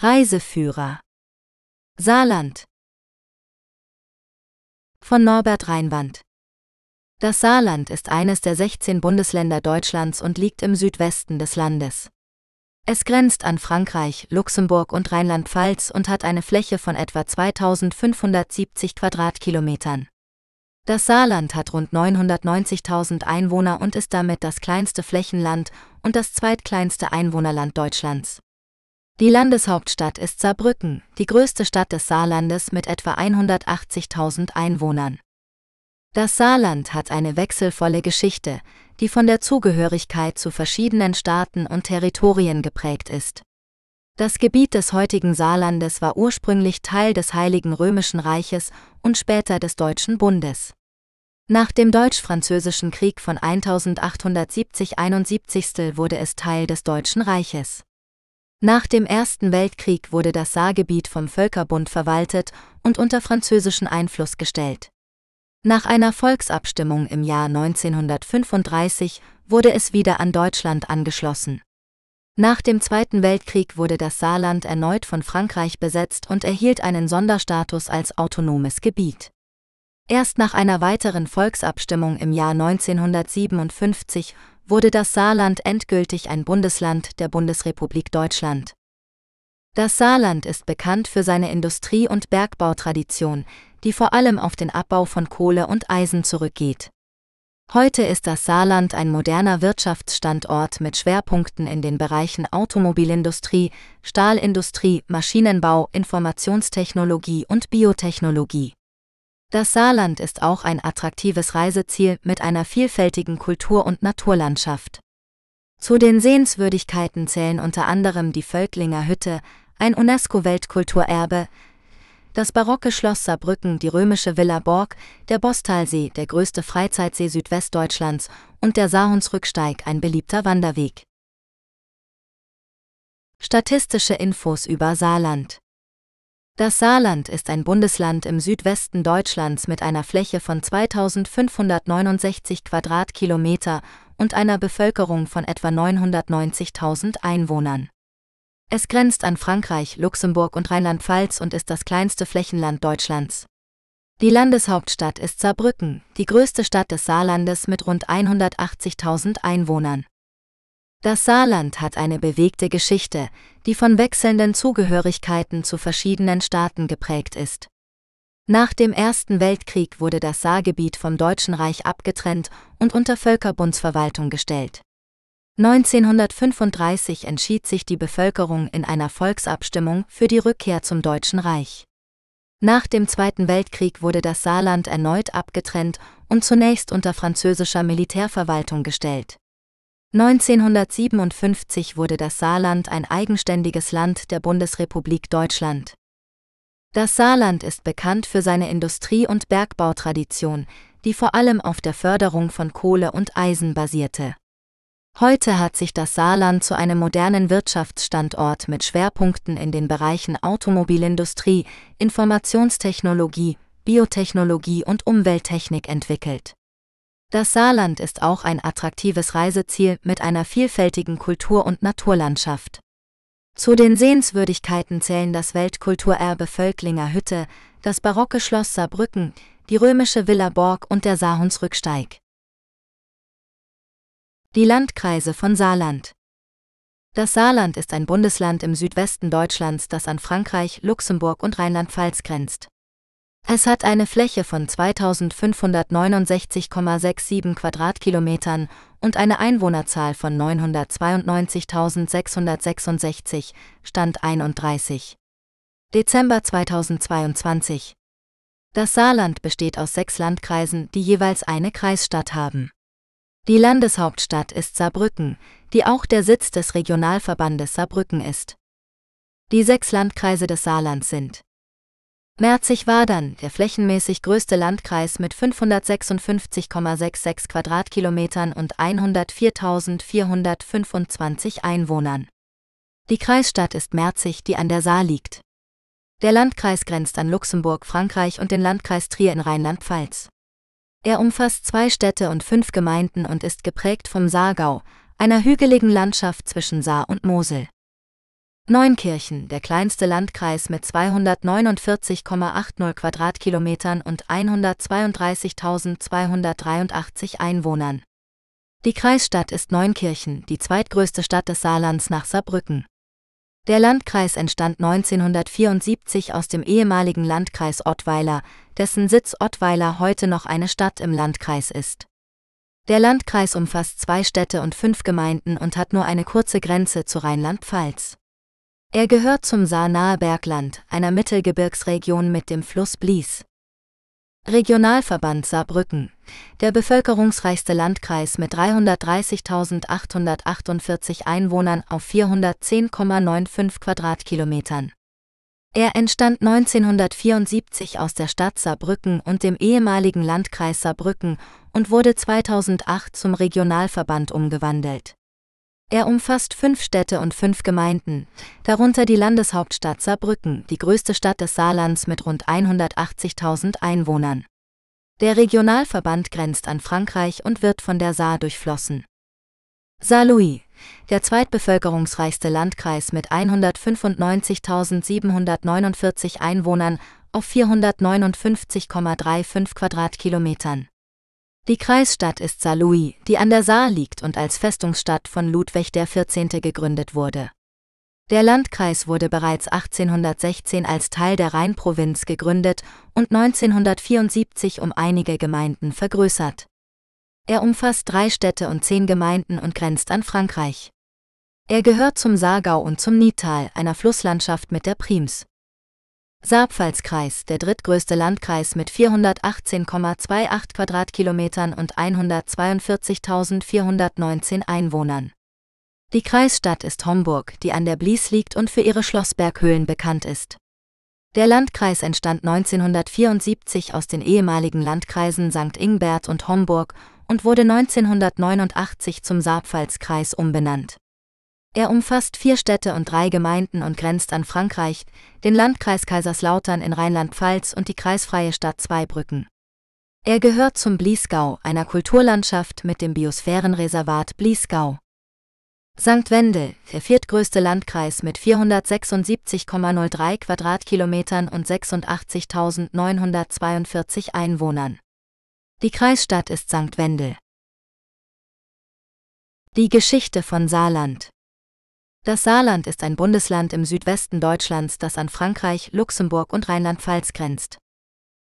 Reiseführer Saarland von Norbert Reinwand Das Saarland ist eines der 16 Bundesländer Deutschlands und liegt im Südwesten des Landes. Es grenzt an Frankreich, Luxemburg und Rheinland-Pfalz und hat eine Fläche von etwa 2570 Quadratkilometern. Das Saarland hat rund 990.000 Einwohner und ist damit das kleinste Flächenland und das zweitkleinste Einwohnerland Deutschlands. Die Landeshauptstadt ist Saarbrücken, die größte Stadt des Saarlandes mit etwa 180.000 Einwohnern. Das Saarland hat eine wechselvolle Geschichte, die von der Zugehörigkeit zu verschiedenen Staaten und Territorien geprägt ist. Das Gebiet des heutigen Saarlandes war ursprünglich Teil des Heiligen Römischen Reiches und später des Deutschen Bundes. Nach dem Deutsch-Französischen Krieg von 1870-71 wurde es Teil des Deutschen Reiches. Nach dem Ersten Weltkrieg wurde das Saargebiet vom Völkerbund verwaltet und unter französischen Einfluss gestellt. Nach einer Volksabstimmung im Jahr 1935 wurde es wieder an Deutschland angeschlossen. Nach dem Zweiten Weltkrieg wurde das Saarland erneut von Frankreich besetzt und erhielt einen Sonderstatus als autonomes Gebiet. Erst nach einer weiteren Volksabstimmung im Jahr 1957 wurde das Saarland endgültig ein Bundesland der Bundesrepublik Deutschland. Das Saarland ist bekannt für seine Industrie- und Bergbautradition, die vor allem auf den Abbau von Kohle und Eisen zurückgeht. Heute ist das Saarland ein moderner Wirtschaftsstandort mit Schwerpunkten in den Bereichen Automobilindustrie, Stahlindustrie, Maschinenbau, Informationstechnologie und Biotechnologie. Das Saarland ist auch ein attraktives Reiseziel mit einer vielfältigen Kultur- und Naturlandschaft. Zu den Sehenswürdigkeiten zählen unter anderem die Völklinger Hütte, ein UNESCO-Weltkulturerbe, das barocke Schloss Saarbrücken, die römische Villa Borg, der Bostalsee, der größte Freizeitsee Südwestdeutschlands und der Saarhundsrücksteig, ein beliebter Wanderweg. Statistische Infos über Saarland das Saarland ist ein Bundesland im Südwesten Deutschlands mit einer Fläche von 2569 Quadratkilometer und einer Bevölkerung von etwa 990.000 Einwohnern. Es grenzt an Frankreich, Luxemburg und Rheinland-Pfalz und ist das kleinste Flächenland Deutschlands. Die Landeshauptstadt ist Saarbrücken, die größte Stadt des Saarlandes mit rund 180.000 Einwohnern das Saarland hat eine bewegte Geschichte, die von wechselnden Zugehörigkeiten zu verschiedenen Staaten geprägt ist. Nach dem Ersten Weltkrieg wurde das Saargebiet vom Deutschen Reich abgetrennt und unter Völkerbundsverwaltung gestellt. 1935 entschied sich die Bevölkerung in einer Volksabstimmung für die Rückkehr zum Deutschen Reich. Nach dem Zweiten Weltkrieg wurde das Saarland erneut abgetrennt und zunächst unter französischer Militärverwaltung gestellt. 1957 wurde das Saarland ein eigenständiges Land der Bundesrepublik Deutschland. Das Saarland ist bekannt für seine Industrie- und Bergbautradition, die vor allem auf der Förderung von Kohle und Eisen basierte. Heute hat sich das Saarland zu einem modernen Wirtschaftsstandort mit Schwerpunkten in den Bereichen Automobilindustrie, Informationstechnologie, Biotechnologie und Umwelttechnik entwickelt. Das Saarland ist auch ein attraktives Reiseziel mit einer vielfältigen Kultur- und Naturlandschaft. Zu den Sehenswürdigkeiten zählen das Weltkulturerbe Völklinger Hütte, das barocke Schloss Saarbrücken, die römische Villa Borg und der Saarhundsrücksteig. Die Landkreise von Saarland Das Saarland ist ein Bundesland im Südwesten Deutschlands, das an Frankreich, Luxemburg und Rheinland-Pfalz grenzt. Es hat eine Fläche von 2569,67 Quadratkilometern und eine Einwohnerzahl von 992.666, Stand 31. Dezember 2022. Das Saarland besteht aus sechs Landkreisen, die jeweils eine Kreisstadt haben. Die Landeshauptstadt ist Saarbrücken, die auch der Sitz des Regionalverbandes Saarbrücken ist. Die sechs Landkreise des Saarlands sind Merzig war dann der flächenmäßig größte Landkreis mit 556,66 Quadratkilometern und 104.425 Einwohnern. Die Kreisstadt ist Merzig, die an der Saar liegt. Der Landkreis grenzt an Luxemburg, Frankreich und den Landkreis Trier in Rheinland-Pfalz. Er umfasst zwei Städte und fünf Gemeinden und ist geprägt vom Saargau, einer hügeligen Landschaft zwischen Saar und Mosel. Neunkirchen, der kleinste Landkreis mit 249,80 Quadratkilometern und 132.283 Einwohnern. Die Kreisstadt ist Neunkirchen, die zweitgrößte Stadt des Saarlands nach Saarbrücken. Der Landkreis entstand 1974 aus dem ehemaligen Landkreis Ottweiler, dessen Sitz Ottweiler heute noch eine Stadt im Landkreis ist. Der Landkreis umfasst zwei Städte und fünf Gemeinden und hat nur eine kurze Grenze zu Rheinland-Pfalz. Er gehört zum Saarnaher Bergland, einer Mittelgebirgsregion mit dem Fluss Blies. Regionalverband Saarbrücken, der bevölkerungsreichste Landkreis mit 330.848 Einwohnern auf 410,95 Quadratkilometern. Er entstand 1974 aus der Stadt Saarbrücken und dem ehemaligen Landkreis Saarbrücken und wurde 2008 zum Regionalverband umgewandelt. Er umfasst fünf Städte und fünf Gemeinden, darunter die Landeshauptstadt Saarbrücken, die größte Stadt des Saarlands mit rund 180.000 Einwohnern. Der Regionalverband grenzt an Frankreich und wird von der Saar durchflossen. Saarlouis, der zweitbevölkerungsreichste Landkreis mit 195.749 Einwohnern auf 459,35 Quadratkilometern. Die Kreisstadt ist Saarlouis, die an der Saar liegt und als Festungsstadt von Ludwig XIV. gegründet wurde. Der Landkreis wurde bereits 1816 als Teil der Rheinprovinz gegründet und 1974 um einige Gemeinden vergrößert. Er umfasst drei Städte und zehn Gemeinden und grenzt an Frankreich. Er gehört zum Saargau und zum Nital, einer Flusslandschaft mit der Prims. Saarpfalzkreis, der drittgrößte Landkreis mit 418,28 Quadratkilometern und 142.419 Einwohnern. Die Kreisstadt ist Homburg, die an der Blies liegt und für ihre Schlossberghöhlen bekannt ist. Der Landkreis entstand 1974 aus den ehemaligen Landkreisen St. Ingbert und Homburg und wurde 1989 zum Saarpfalzkreis umbenannt er umfasst vier Städte und drei Gemeinden und grenzt an Frankreich, den Landkreis Kaiserslautern in Rheinland-Pfalz und die kreisfreie Stadt Zweibrücken. Er gehört zum Bliesgau, einer Kulturlandschaft mit dem Biosphärenreservat Bliesgau. St. Wendel, der viertgrößte Landkreis mit 476,03 Quadratkilometern und 86.942 Einwohnern. Die Kreisstadt ist St. Wendel. Die Geschichte von Saarland das Saarland ist ein Bundesland im Südwesten Deutschlands, das an Frankreich, Luxemburg und Rheinland-Pfalz grenzt.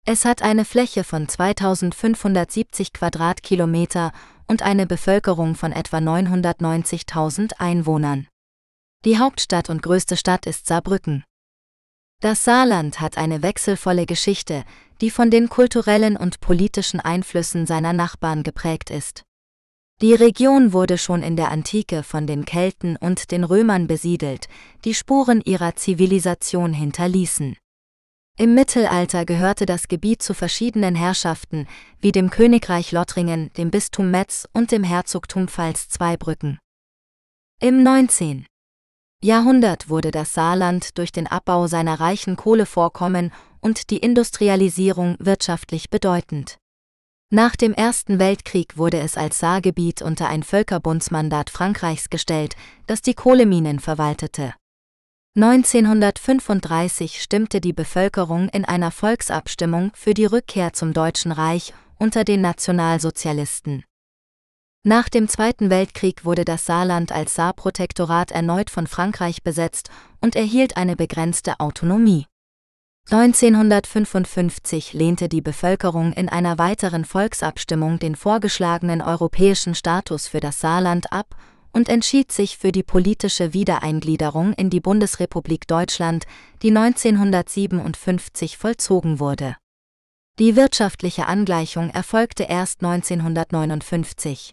Es hat eine Fläche von 2570 Quadratkilometer und eine Bevölkerung von etwa 990.000 Einwohnern. Die Hauptstadt und größte Stadt ist Saarbrücken. Das Saarland hat eine wechselvolle Geschichte, die von den kulturellen und politischen Einflüssen seiner Nachbarn geprägt ist. Die Region wurde schon in der Antike von den Kelten und den Römern besiedelt, die Spuren ihrer Zivilisation hinterließen. Im Mittelalter gehörte das Gebiet zu verschiedenen Herrschaften, wie dem Königreich Lothringen, dem Bistum Metz und dem Herzogtum Pfalz-Zweibrücken. Im 19. Jahrhundert wurde das Saarland durch den Abbau seiner reichen Kohlevorkommen und die Industrialisierung wirtschaftlich bedeutend. Nach dem Ersten Weltkrieg wurde es als Saargebiet unter ein Völkerbundsmandat Frankreichs gestellt, das die Kohleminen verwaltete. 1935 stimmte die Bevölkerung in einer Volksabstimmung für die Rückkehr zum Deutschen Reich unter den Nationalsozialisten. Nach dem Zweiten Weltkrieg wurde das Saarland als Saarprotektorat erneut von Frankreich besetzt und erhielt eine begrenzte Autonomie. 1955 lehnte die Bevölkerung in einer weiteren Volksabstimmung den vorgeschlagenen europäischen Status für das Saarland ab und entschied sich für die politische Wiedereingliederung in die Bundesrepublik Deutschland, die 1957 vollzogen wurde. Die wirtschaftliche Angleichung erfolgte erst 1959.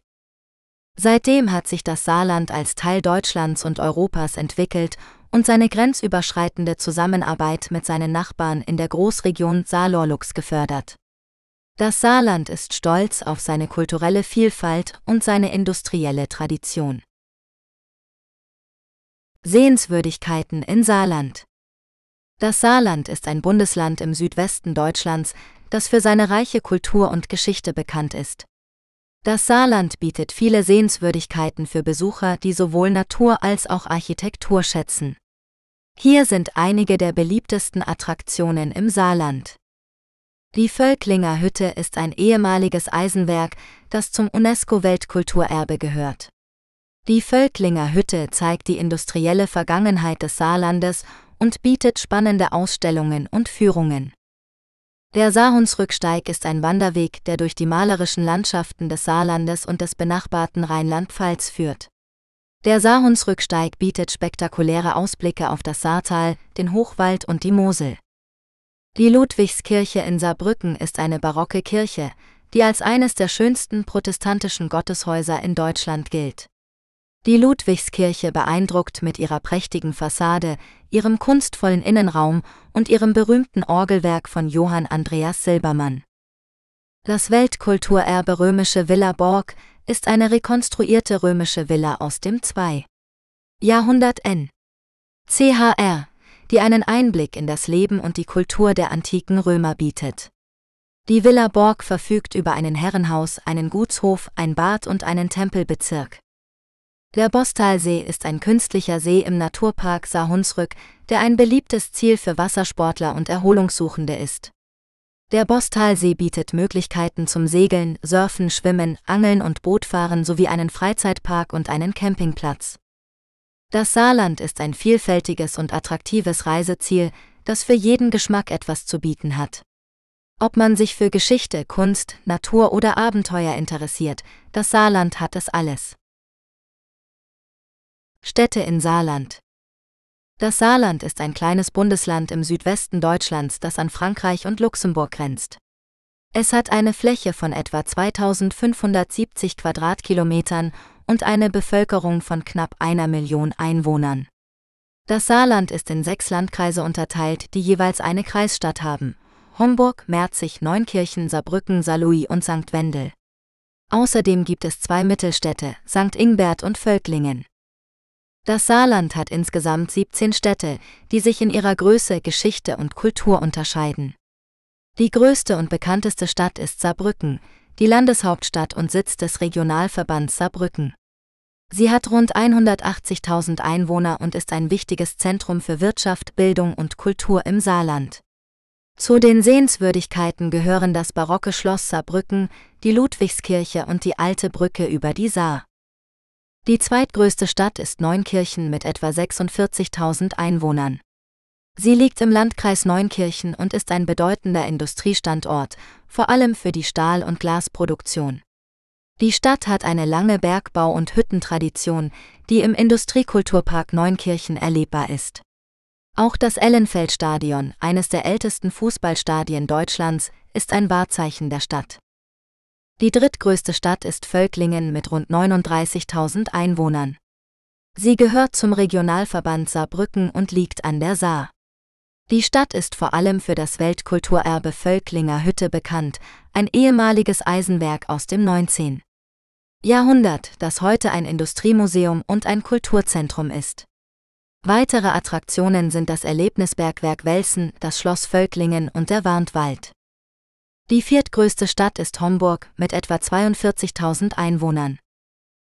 Seitdem hat sich das Saarland als Teil Deutschlands und Europas entwickelt und seine grenzüberschreitende Zusammenarbeit mit seinen Nachbarn in der Großregion Saarlorlux gefördert. Das Saarland ist stolz auf seine kulturelle Vielfalt und seine industrielle Tradition. Sehenswürdigkeiten in Saarland Das Saarland ist ein Bundesland im Südwesten Deutschlands, das für seine reiche Kultur und Geschichte bekannt ist. Das Saarland bietet viele Sehenswürdigkeiten für Besucher, die sowohl Natur als auch Architektur schätzen. Hier sind einige der beliebtesten Attraktionen im Saarland. Die Völklinger Hütte ist ein ehemaliges Eisenwerk, das zum UNESCO-Weltkulturerbe gehört. Die Völklinger Hütte zeigt die industrielle Vergangenheit des Saarlandes und bietet spannende Ausstellungen und Führungen. Der Saarhunsrücksteig ist ein Wanderweg, der durch die malerischen Landschaften des Saarlandes und des benachbarten Rheinland-Pfalz führt. Der Saarhundsrücksteig bietet spektakuläre Ausblicke auf das Saartal, den Hochwald und die Mosel. Die Ludwigskirche in Saarbrücken ist eine barocke Kirche, die als eines der schönsten protestantischen Gotteshäuser in Deutschland gilt. Die Ludwigskirche beeindruckt mit ihrer prächtigen Fassade, ihrem kunstvollen Innenraum und ihrem berühmten Orgelwerk von Johann Andreas Silbermann. Das Weltkulturerbe Römische Villa Borg, ist eine rekonstruierte römische Villa aus dem 2. Jahrhundert N. CHR, die einen Einblick in das Leben und die Kultur der antiken Römer bietet. Die Villa Borg verfügt über einen Herrenhaus, einen Gutshof, ein Bad und einen Tempelbezirk. Der Bostalsee ist ein künstlicher See im Naturpark Saarhunsrück, der ein beliebtes Ziel für Wassersportler und Erholungssuchende ist. Der Bostalsee bietet Möglichkeiten zum Segeln, Surfen, Schwimmen, Angeln und Bootfahren sowie einen Freizeitpark und einen Campingplatz. Das Saarland ist ein vielfältiges und attraktives Reiseziel, das für jeden Geschmack etwas zu bieten hat. Ob man sich für Geschichte, Kunst, Natur oder Abenteuer interessiert, das Saarland hat es alles. Städte in Saarland das Saarland ist ein kleines Bundesland im Südwesten Deutschlands, das an Frankreich und Luxemburg grenzt. Es hat eine Fläche von etwa 2570 Quadratkilometern und eine Bevölkerung von knapp einer Million Einwohnern. Das Saarland ist in sechs Landkreise unterteilt, die jeweils eine Kreisstadt haben. Homburg, Merzig, Neunkirchen, Saarbrücken, Saarlouis und St. Wendel. Außerdem gibt es zwei Mittelstädte, St. Ingbert und Völklingen. Das Saarland hat insgesamt 17 Städte, die sich in ihrer Größe, Geschichte und Kultur unterscheiden. Die größte und bekannteste Stadt ist Saarbrücken, die Landeshauptstadt und Sitz des Regionalverbands Saarbrücken. Sie hat rund 180.000 Einwohner und ist ein wichtiges Zentrum für Wirtschaft, Bildung und Kultur im Saarland. Zu den Sehenswürdigkeiten gehören das barocke Schloss Saarbrücken, die Ludwigskirche und die alte Brücke über die Saar. Die zweitgrößte Stadt ist Neunkirchen mit etwa 46.000 Einwohnern. Sie liegt im Landkreis Neunkirchen und ist ein bedeutender Industriestandort, vor allem für die Stahl- und Glasproduktion. Die Stadt hat eine lange Bergbau- und Hüttentradition, die im Industriekulturpark Neunkirchen erlebbar ist. Auch das Ellenfeldstadion, eines der ältesten Fußballstadien Deutschlands, ist ein Wahrzeichen der Stadt. Die drittgrößte Stadt ist Völklingen mit rund 39.000 Einwohnern. Sie gehört zum Regionalverband Saarbrücken und liegt an der Saar. Die Stadt ist vor allem für das Weltkulturerbe Völklinger Hütte bekannt, ein ehemaliges Eisenwerk aus dem 19. Jahrhundert, das heute ein Industriemuseum und ein Kulturzentrum ist. Weitere Attraktionen sind das Erlebnisbergwerk Welsen, das Schloss Völklingen und der Warndwald. Die viertgrößte Stadt ist Homburg mit etwa 42.000 Einwohnern.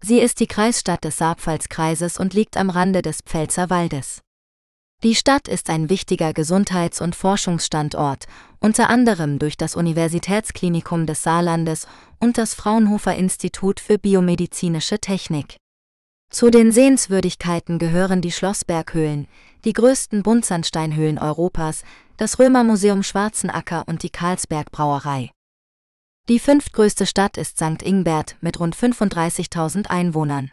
Sie ist die Kreisstadt des Saarpfalzkreises und liegt am Rande des Pfälzer Waldes. Die Stadt ist ein wichtiger Gesundheits- und Forschungsstandort, unter anderem durch das Universitätsklinikum des Saarlandes und das Fraunhofer Institut für biomedizinische Technik. Zu den Sehenswürdigkeiten gehören die Schlossberghöhlen, die größten Buntsandsteinhöhlen Europas, das Römermuseum Schwarzenacker und die Karlsberg Brauerei. Die fünftgrößte Stadt ist St. Ingbert mit rund 35.000 Einwohnern.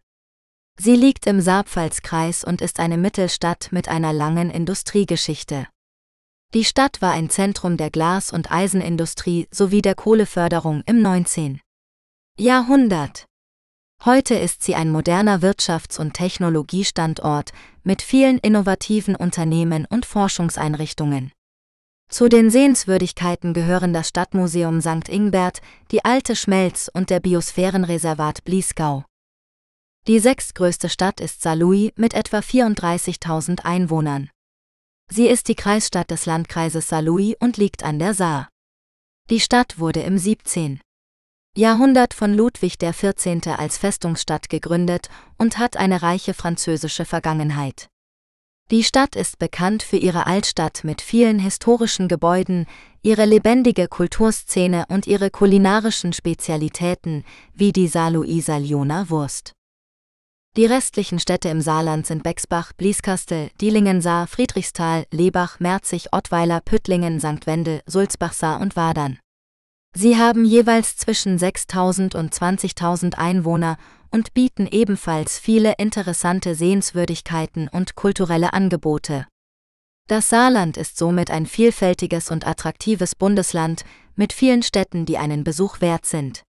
Sie liegt im saarpfalz und ist eine Mittelstadt mit einer langen Industriegeschichte. Die Stadt war ein Zentrum der Glas- und Eisenindustrie sowie der Kohleförderung im 19. Jahrhundert. Heute ist sie ein moderner Wirtschafts- und Technologiestandort mit vielen innovativen Unternehmen und Forschungseinrichtungen. Zu den Sehenswürdigkeiten gehören das Stadtmuseum St. Ingbert, die alte Schmelz und der Biosphärenreservat Bliesgau. Die sechstgrößte Stadt ist Saarlouis mit etwa 34.000 Einwohnern. Sie ist die Kreisstadt des Landkreises Saarlouis und liegt an der Saar. Die Stadt wurde im 17. Jahrhundert von Ludwig XIV. als Festungsstadt gegründet und hat eine reiche französische Vergangenheit. Die Stadt ist bekannt für ihre Altstadt mit vielen historischen Gebäuden, ihre lebendige Kulturszene und ihre kulinarischen Spezialitäten, wie die Saarluiser Lioner Wurst. Die restlichen Städte im Saarland sind Bexbach, Blieskastel, Dielingensaar, Friedrichsthal, Lebach, Merzig, Ottweiler, Püttlingen, St. Wendel, Sulzbachsaar und Wadern. Sie haben jeweils zwischen 6000 und 20000 Einwohner und bieten ebenfalls viele interessante Sehenswürdigkeiten und kulturelle Angebote. Das Saarland ist somit ein vielfältiges und attraktives Bundesland mit vielen Städten, die einen Besuch wert sind.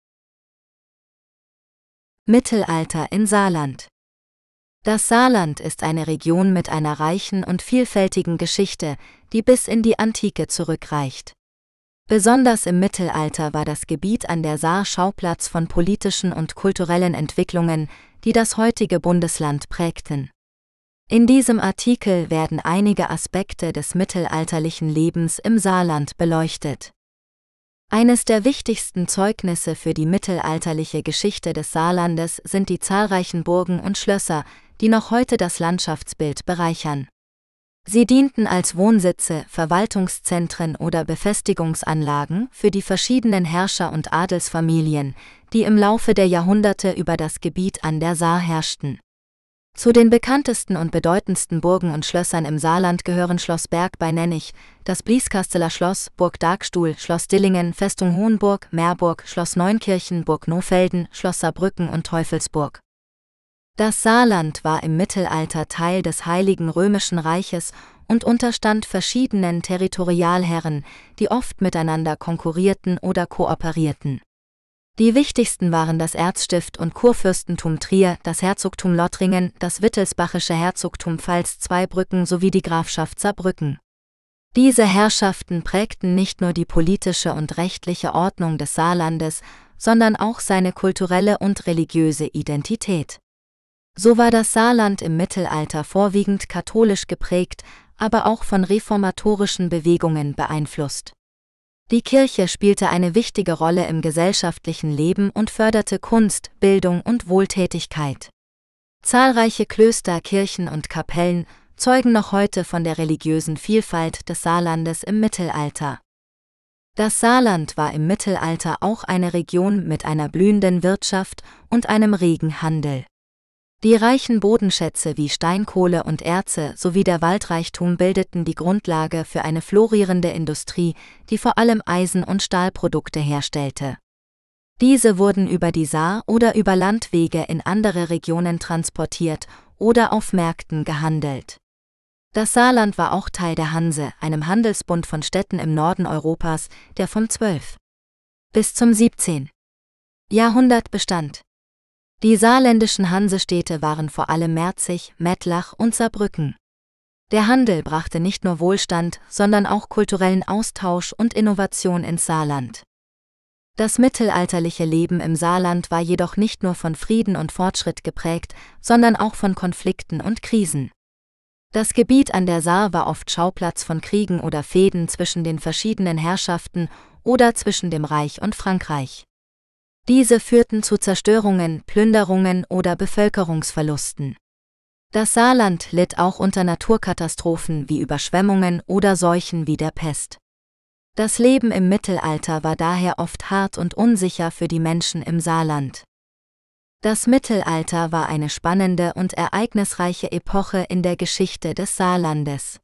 Mittelalter in Saarland Das Saarland ist eine Region mit einer reichen und vielfältigen Geschichte, die bis in die Antike zurückreicht. Besonders im Mittelalter war das Gebiet an der Saar Schauplatz von politischen und kulturellen Entwicklungen, die das heutige Bundesland prägten. In diesem Artikel werden einige Aspekte des mittelalterlichen Lebens im Saarland beleuchtet. Eines der wichtigsten Zeugnisse für die mittelalterliche Geschichte des Saarlandes sind die zahlreichen Burgen und Schlösser, die noch heute das Landschaftsbild bereichern. Sie dienten als Wohnsitze, Verwaltungszentren oder Befestigungsanlagen für die verschiedenen Herrscher und Adelsfamilien, die im Laufe der Jahrhunderte über das Gebiet an der Saar herrschten. Zu den bekanntesten und bedeutendsten Burgen und Schlössern im Saarland gehören Schloss Berg bei Nennig, das Blieskasteler Schloss, Burg Dagstuhl, Schloss Dillingen, Festung Hohenburg, Meerburg, Schloss Neunkirchen, Burg Nofelden, Schloss Saarbrücken und Teufelsburg. Das Saarland war im Mittelalter Teil des Heiligen Römischen Reiches und unterstand verschiedenen Territorialherren, die oft miteinander konkurrierten oder kooperierten. Die wichtigsten waren das Erzstift und Kurfürstentum Trier, das Herzogtum Lothringen, das Wittelsbachische Herzogtum Pfalz-Zweibrücken sowie die Grafschaft Saarbrücken. Diese Herrschaften prägten nicht nur die politische und rechtliche Ordnung des Saarlandes, sondern auch seine kulturelle und religiöse Identität. So war das Saarland im Mittelalter vorwiegend katholisch geprägt, aber auch von reformatorischen Bewegungen beeinflusst. Die Kirche spielte eine wichtige Rolle im gesellschaftlichen Leben und förderte Kunst, Bildung und Wohltätigkeit. Zahlreiche Klöster, Kirchen und Kapellen zeugen noch heute von der religiösen Vielfalt des Saarlandes im Mittelalter. Das Saarland war im Mittelalter auch eine Region mit einer blühenden Wirtschaft und einem regen Handel. Die reichen Bodenschätze wie Steinkohle und Erze sowie der Waldreichtum bildeten die Grundlage für eine florierende Industrie, die vor allem Eisen- und Stahlprodukte herstellte. Diese wurden über die Saar oder über Landwege in andere Regionen transportiert oder auf Märkten gehandelt. Das Saarland war auch Teil der Hanse, einem Handelsbund von Städten im Norden Europas, der vom 12. bis zum 17. Jahrhundert bestand. Die saarländischen Hansestädte waren vor allem Merzig, Mettlach und Saarbrücken. Der Handel brachte nicht nur Wohlstand, sondern auch kulturellen Austausch und Innovation ins Saarland. Das mittelalterliche Leben im Saarland war jedoch nicht nur von Frieden und Fortschritt geprägt, sondern auch von Konflikten und Krisen. Das Gebiet an der Saar war oft Schauplatz von Kriegen oder Fehden zwischen den verschiedenen Herrschaften oder zwischen dem Reich und Frankreich. Diese führten zu Zerstörungen, Plünderungen oder Bevölkerungsverlusten. Das Saarland litt auch unter Naturkatastrophen wie Überschwemmungen oder Seuchen wie der Pest. Das Leben im Mittelalter war daher oft hart und unsicher für die Menschen im Saarland. Das Mittelalter war eine spannende und ereignisreiche Epoche in der Geschichte des Saarlandes.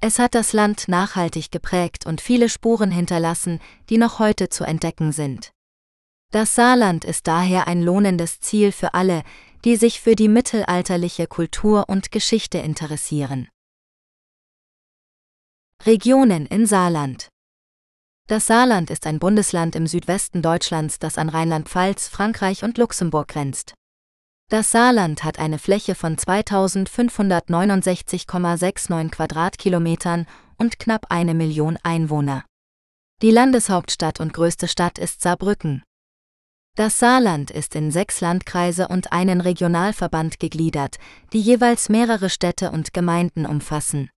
Es hat das Land nachhaltig geprägt und viele Spuren hinterlassen, die noch heute zu entdecken sind. Das Saarland ist daher ein lohnendes Ziel für alle, die sich für die mittelalterliche Kultur und Geschichte interessieren. Regionen in Saarland Das Saarland ist ein Bundesland im Südwesten Deutschlands, das an Rheinland-Pfalz, Frankreich und Luxemburg grenzt. Das Saarland hat eine Fläche von 2569,69 Quadratkilometern und knapp eine Million Einwohner. Die Landeshauptstadt und größte Stadt ist Saarbrücken. Das Saarland ist in sechs Landkreise und einen Regionalverband gegliedert, die jeweils mehrere Städte und Gemeinden umfassen.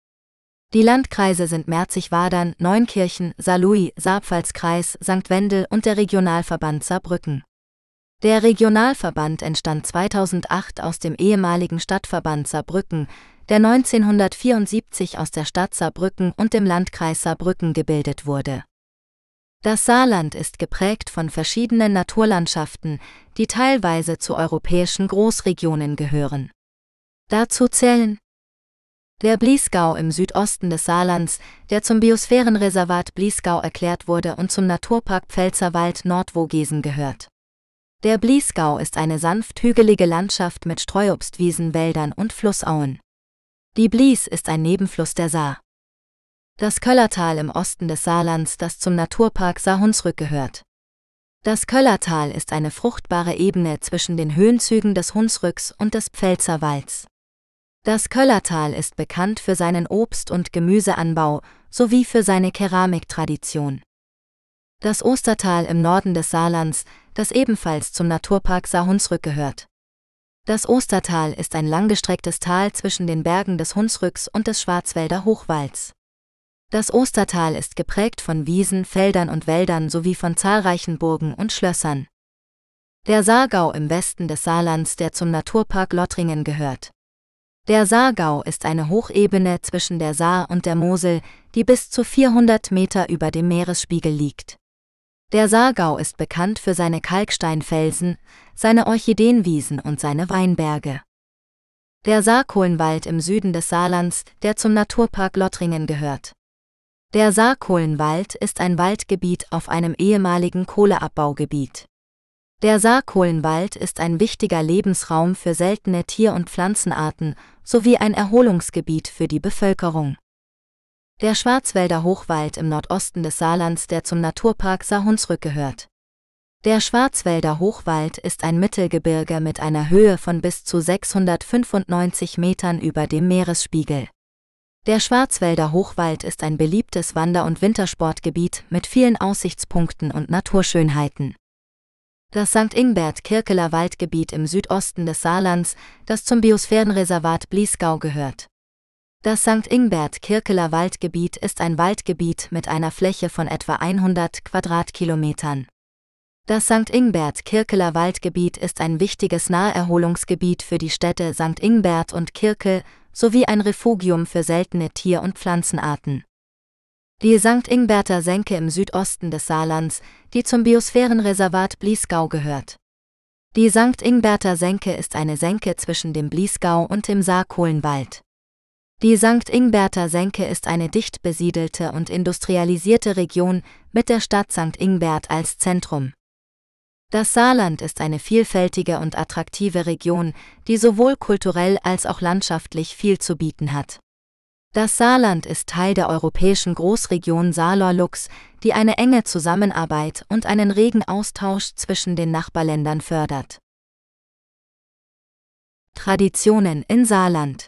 Die Landkreise sind Merzig-Wadern, Neunkirchen, Saarlouis, Saarpfalzkreis, St. Wendel und der Regionalverband Saarbrücken. Der Regionalverband entstand 2008 aus dem ehemaligen Stadtverband Saarbrücken, der 1974 aus der Stadt Saarbrücken und dem Landkreis Saarbrücken gebildet wurde. Das Saarland ist geprägt von verschiedenen Naturlandschaften, die teilweise zu europäischen Großregionen gehören. Dazu zählen der Bliesgau im Südosten des Saarlands, der zum Biosphärenreservat Bliesgau erklärt wurde und zum Naturpark Pfälzerwald Nordvogesen gehört. Der Bliesgau ist eine sanft hügelige Landschaft mit Streuobstwiesen, Wäldern und Flussauen. Die Blies ist ein Nebenfluss der Saar. Das Köllertal im Osten des Saarlands, das zum Naturpark Saarhunsrück gehört. Das Köllertal ist eine fruchtbare Ebene zwischen den Höhenzügen des Hunsrücks und des Pfälzerwalds. Das Köllertal ist bekannt für seinen Obst- und Gemüseanbau sowie für seine Keramiktradition. Das Ostertal im Norden des Saarlands, das ebenfalls zum Naturpark Saarhunsrück gehört. Das Ostertal ist ein langgestrecktes Tal zwischen den Bergen des Hunsrücks und des Schwarzwälder Hochwalds. Das Ostertal ist geprägt von Wiesen, Feldern und Wäldern sowie von zahlreichen Burgen und Schlössern. Der Saargau im Westen des Saarlands, der zum Naturpark Lothringen gehört. Der Saargau ist eine Hochebene zwischen der Saar und der Mosel, die bis zu 400 Meter über dem Meeresspiegel liegt. Der Saargau ist bekannt für seine Kalksteinfelsen, seine Orchideenwiesen und seine Weinberge. Der Saarkohlenwald im Süden des Saarlands, der zum Naturpark Lothringen gehört. Der Saarkohlenwald ist ein Waldgebiet auf einem ehemaligen Kohleabbaugebiet. Der Saarkohlenwald ist ein wichtiger Lebensraum für seltene Tier- und Pflanzenarten sowie ein Erholungsgebiet für die Bevölkerung. Der Schwarzwälder Hochwald im Nordosten des Saarlands, der zum Naturpark Saarhunsrück gehört. Der Schwarzwälder Hochwald ist ein Mittelgebirge mit einer Höhe von bis zu 695 Metern über dem Meeresspiegel. Der Schwarzwälder Hochwald ist ein beliebtes Wander- und Wintersportgebiet mit vielen Aussichtspunkten und Naturschönheiten. Das St. Ingbert-Kirkeler Waldgebiet im Südosten des Saarlands, das zum Biosphärenreservat Bliesgau gehört. Das St. Ingbert-Kirkeler Waldgebiet ist ein Waldgebiet mit einer Fläche von etwa 100 Quadratkilometern. Das St. Ingbert-Kirkeler Waldgebiet ist ein wichtiges Naherholungsgebiet für die Städte St. Ingbert und Kirkel sowie ein Refugium für seltene Tier- und Pflanzenarten. Die St. Ingberter Senke im Südosten des Saarlands, die zum Biosphärenreservat Bliesgau gehört. Die St. Ingberter Senke ist eine Senke zwischen dem Bliesgau und dem Saarkohlenwald. Die St. Ingberter Senke ist eine dicht besiedelte und industrialisierte Region mit der Stadt St. Ingbert als Zentrum. Das Saarland ist eine vielfältige und attraktive Region, die sowohl kulturell als auch landschaftlich viel zu bieten hat. Das Saarland ist Teil der europäischen Großregion Saarlor-Lux, die eine enge Zusammenarbeit und einen regen Austausch zwischen den Nachbarländern fördert. Traditionen in Saarland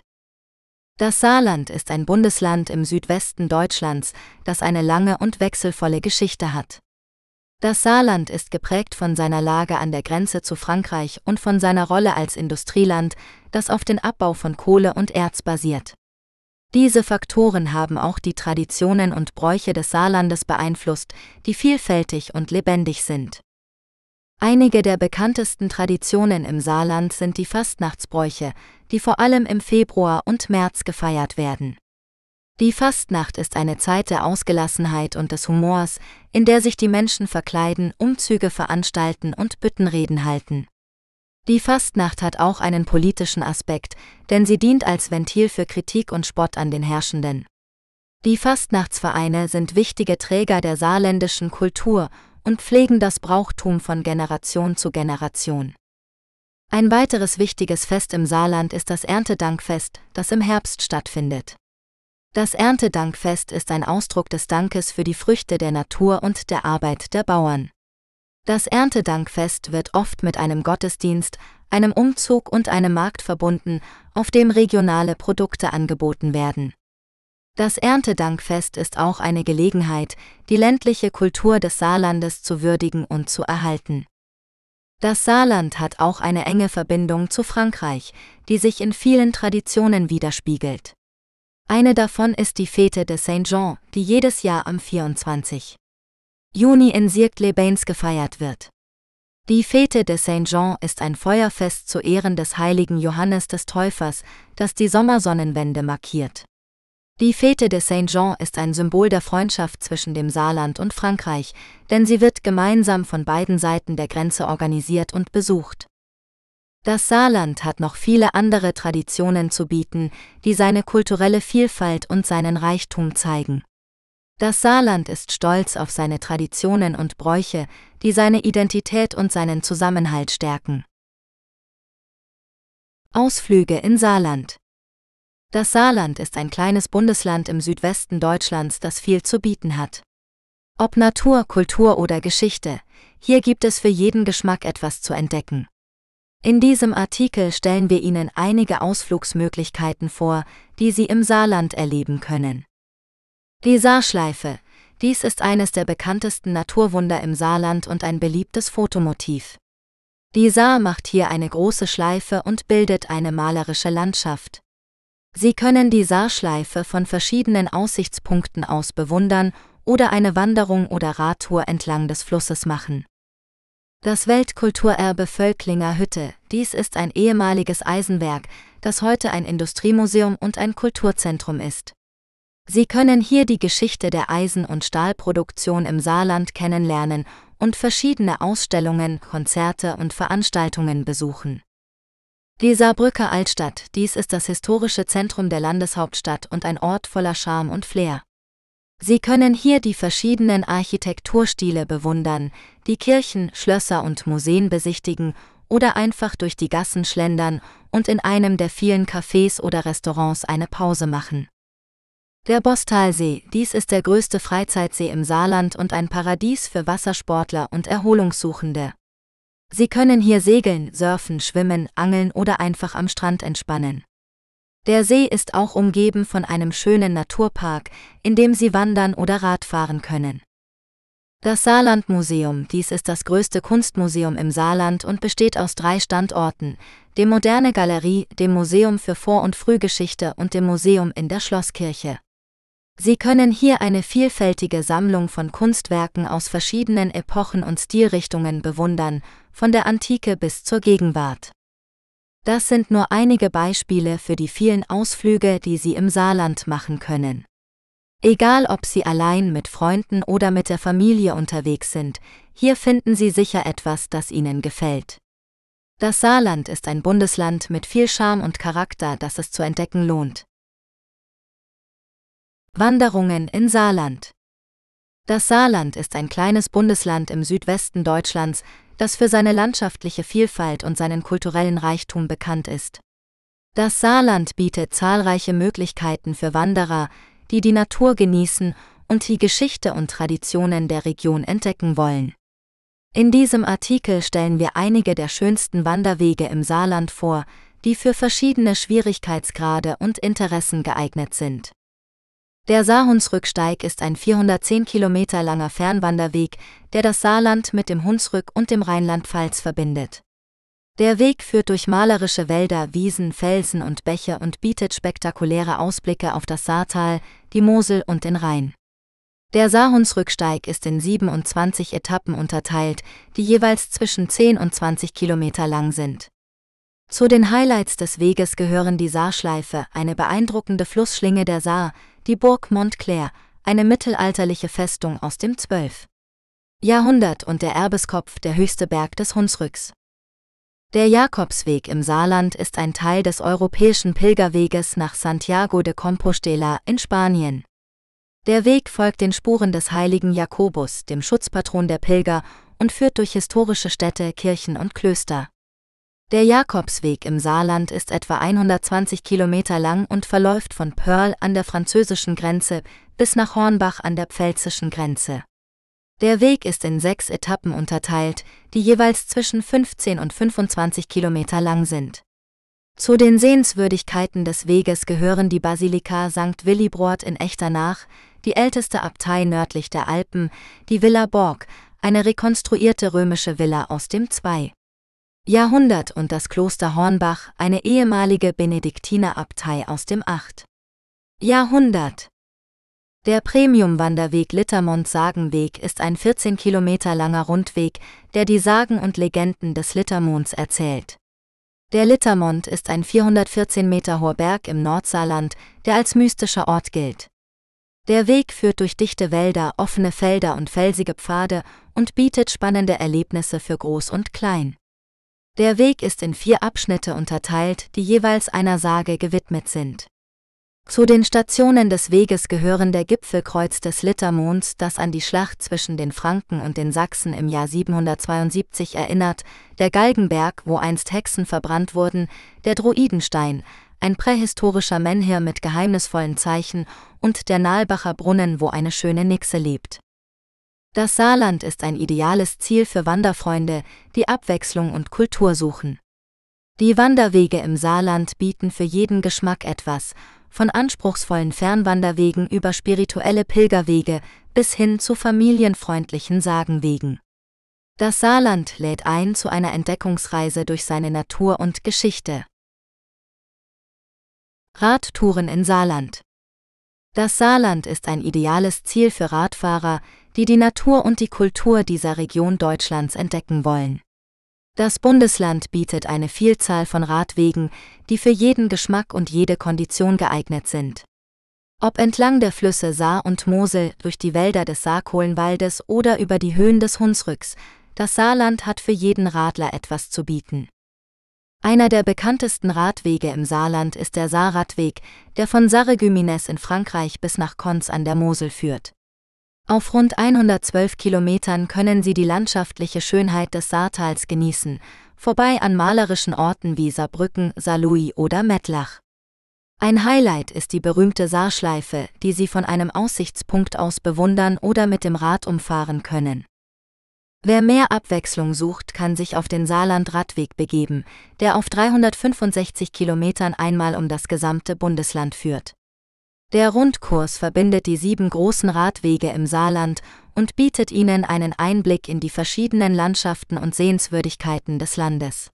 Das Saarland ist ein Bundesland im Südwesten Deutschlands, das eine lange und wechselvolle Geschichte hat. Das Saarland ist geprägt von seiner Lage an der Grenze zu Frankreich und von seiner Rolle als Industrieland, das auf den Abbau von Kohle und Erz basiert. Diese Faktoren haben auch die Traditionen und Bräuche des Saarlandes beeinflusst, die vielfältig und lebendig sind. Einige der bekanntesten Traditionen im Saarland sind die Fastnachtsbräuche, die vor allem im Februar und März gefeiert werden. Die Fastnacht ist eine Zeit der Ausgelassenheit und des Humors, in der sich die Menschen verkleiden, Umzüge veranstalten und Büttenreden halten. Die Fastnacht hat auch einen politischen Aspekt, denn sie dient als Ventil für Kritik und Spott an den Herrschenden. Die Fastnachtsvereine sind wichtige Träger der saarländischen Kultur und pflegen das Brauchtum von Generation zu Generation. Ein weiteres wichtiges Fest im Saarland ist das Erntedankfest, das im Herbst stattfindet. Das Erntedankfest ist ein Ausdruck des Dankes für die Früchte der Natur und der Arbeit der Bauern. Das Erntedankfest wird oft mit einem Gottesdienst, einem Umzug und einem Markt verbunden, auf dem regionale Produkte angeboten werden. Das Erntedankfest ist auch eine Gelegenheit, die ländliche Kultur des Saarlandes zu würdigen und zu erhalten. Das Saarland hat auch eine enge Verbindung zu Frankreich, die sich in vielen Traditionen widerspiegelt. Eine davon ist die Fete de Saint-Jean, die jedes Jahr am 24. Juni in Sirk-les-Bains gefeiert wird. Die Fete de Saint-Jean ist ein Feuerfest zu Ehren des heiligen Johannes des Täufers, das die Sommersonnenwende markiert. Die Fete de Saint-Jean ist ein Symbol der Freundschaft zwischen dem Saarland und Frankreich, denn sie wird gemeinsam von beiden Seiten der Grenze organisiert und besucht. Das Saarland hat noch viele andere Traditionen zu bieten, die seine kulturelle Vielfalt und seinen Reichtum zeigen. Das Saarland ist stolz auf seine Traditionen und Bräuche, die seine Identität und seinen Zusammenhalt stärken. Ausflüge in Saarland Das Saarland ist ein kleines Bundesland im Südwesten Deutschlands, das viel zu bieten hat. Ob Natur, Kultur oder Geschichte, hier gibt es für jeden Geschmack etwas zu entdecken. In diesem Artikel stellen wir Ihnen einige Ausflugsmöglichkeiten vor, die Sie im Saarland erleben können. Die Saarschleife. Dies ist eines der bekanntesten Naturwunder im Saarland und ein beliebtes Fotomotiv. Die Saar macht hier eine große Schleife und bildet eine malerische Landschaft. Sie können die Saarschleife von verschiedenen Aussichtspunkten aus bewundern oder eine Wanderung oder Radtour entlang des Flusses machen. Das Weltkulturerbe Völklinger Hütte, dies ist ein ehemaliges Eisenwerk, das heute ein Industriemuseum und ein Kulturzentrum ist. Sie können hier die Geschichte der Eisen- und Stahlproduktion im Saarland kennenlernen und verschiedene Ausstellungen, Konzerte und Veranstaltungen besuchen. Die Saarbrücker Altstadt, dies ist das historische Zentrum der Landeshauptstadt und ein Ort voller Charme und Flair. Sie können hier die verschiedenen Architekturstile bewundern, die Kirchen, Schlösser und Museen besichtigen oder einfach durch die Gassen schlendern und in einem der vielen Cafés oder Restaurants eine Pause machen. Der Bostalsee, dies ist der größte Freizeitsee im Saarland und ein Paradies für Wassersportler und Erholungssuchende. Sie können hier segeln, surfen, schwimmen, angeln oder einfach am Strand entspannen. Der See ist auch umgeben von einem schönen Naturpark, in dem Sie wandern oder Radfahren können. Das Saarlandmuseum, dies ist das größte Kunstmuseum im Saarland und besteht aus drei Standorten, dem Moderne Galerie, dem Museum für Vor- und Frühgeschichte und dem Museum in der Schlosskirche. Sie können hier eine vielfältige Sammlung von Kunstwerken aus verschiedenen Epochen und Stilrichtungen bewundern, von der Antike bis zur Gegenwart. Das sind nur einige Beispiele für die vielen Ausflüge, die Sie im Saarland machen können. Egal ob Sie allein mit Freunden oder mit der Familie unterwegs sind, hier finden Sie sicher etwas, das Ihnen gefällt. Das Saarland ist ein Bundesland mit viel Charme und Charakter, das es zu entdecken lohnt. Wanderungen in Saarland Das Saarland ist ein kleines Bundesland im Südwesten Deutschlands, das für seine landschaftliche Vielfalt und seinen kulturellen Reichtum bekannt ist. Das Saarland bietet zahlreiche Möglichkeiten für Wanderer, die die Natur genießen und die Geschichte und Traditionen der Region entdecken wollen. In diesem Artikel stellen wir einige der schönsten Wanderwege im Saarland vor, die für verschiedene Schwierigkeitsgrade und Interessen geeignet sind. Der Saarhunsrücksteig ist ein 410 Kilometer langer Fernwanderweg, der das Saarland mit dem Hunsrück und dem Rheinland-Pfalz verbindet. Der Weg führt durch malerische Wälder, Wiesen, Felsen und Bäche und bietet spektakuläre Ausblicke auf das Saartal, die Mosel und den Rhein. Der Saarhunsrücksteig ist in 27 Etappen unterteilt, die jeweils zwischen 10 und 20 Kilometer lang sind. Zu den Highlights des Weges gehören die Saarschleife, eine beeindruckende Flussschlinge der Saar, die Burg Montclair, eine mittelalterliche Festung aus dem 12. Jahrhundert und der Erbeskopf, der höchste Berg des Hunsrücks. Der Jakobsweg im Saarland ist ein Teil des europäischen Pilgerweges nach Santiago de Compostela in Spanien. Der Weg folgt den Spuren des heiligen Jakobus, dem Schutzpatron der Pilger, und führt durch historische Städte, Kirchen und Klöster. Der Jakobsweg im Saarland ist etwa 120 Kilometer lang und verläuft von Pörl an der französischen Grenze bis nach Hornbach an der pfälzischen Grenze. Der Weg ist in sechs Etappen unterteilt, die jeweils zwischen 15 und 25 Kilometer lang sind. Zu den Sehenswürdigkeiten des Weges gehören die Basilika St. Willibrord in Echternach, die älteste Abtei nördlich der Alpen, die Villa Borg, eine rekonstruierte römische Villa aus dem II. Jahrhundert und das Kloster Hornbach, eine ehemalige Benediktinerabtei aus dem 8. Jahrhundert. Der Premium-Wanderweg Littermond-Sagenweg ist ein 14 Kilometer langer Rundweg, der die Sagen und Legenden des Littermonds erzählt. Der Littermond ist ein 414 Meter hoher Berg im Nordsaarland, der als mystischer Ort gilt. Der Weg führt durch dichte Wälder, offene Felder und felsige Pfade und bietet spannende Erlebnisse für Groß und Klein. Der Weg ist in vier Abschnitte unterteilt, die jeweils einer Sage gewidmet sind. Zu den Stationen des Weges gehören der Gipfelkreuz des Littermonds, das an die Schlacht zwischen den Franken und den Sachsen im Jahr 772 erinnert, der Galgenberg, wo einst Hexen verbrannt wurden, der Druidenstein, ein prähistorischer Menhir mit geheimnisvollen Zeichen, und der Nalbacher Brunnen, wo eine schöne Nixe lebt das Saarland ist ein ideales Ziel für Wanderfreunde, die Abwechslung und Kultur suchen. Die Wanderwege im Saarland bieten für jeden Geschmack etwas, von anspruchsvollen Fernwanderwegen über spirituelle Pilgerwege bis hin zu familienfreundlichen Sagenwegen. Das Saarland lädt ein zu einer Entdeckungsreise durch seine Natur und Geschichte. Radtouren in Saarland Das Saarland ist ein ideales Ziel für Radfahrer, die die Natur und die Kultur dieser Region Deutschlands entdecken wollen. Das Bundesland bietet eine Vielzahl von Radwegen, die für jeden Geschmack und jede Kondition geeignet sind. Ob entlang der Flüsse Saar und Mosel, durch die Wälder des Saarkohlenwaldes oder über die Höhen des Hunsrücks, das Saarland hat für jeden Radler etwas zu bieten. Einer der bekanntesten Radwege im Saarland ist der Saarradweg, der von Sarregümines in Frankreich bis nach Konz an der Mosel führt. Auf rund 112 Kilometern können Sie die landschaftliche Schönheit des Saartals genießen, vorbei an malerischen Orten wie Saarbrücken, Saarlouis oder Mettlach. Ein Highlight ist die berühmte Saarschleife, die Sie von einem Aussichtspunkt aus bewundern oder mit dem Rad umfahren können. Wer mehr Abwechslung sucht, kann sich auf den Saarland-Radweg begeben, der auf 365 Kilometern einmal um das gesamte Bundesland führt. Der Rundkurs verbindet die sieben großen Radwege im Saarland und bietet Ihnen einen Einblick in die verschiedenen Landschaften und Sehenswürdigkeiten des Landes.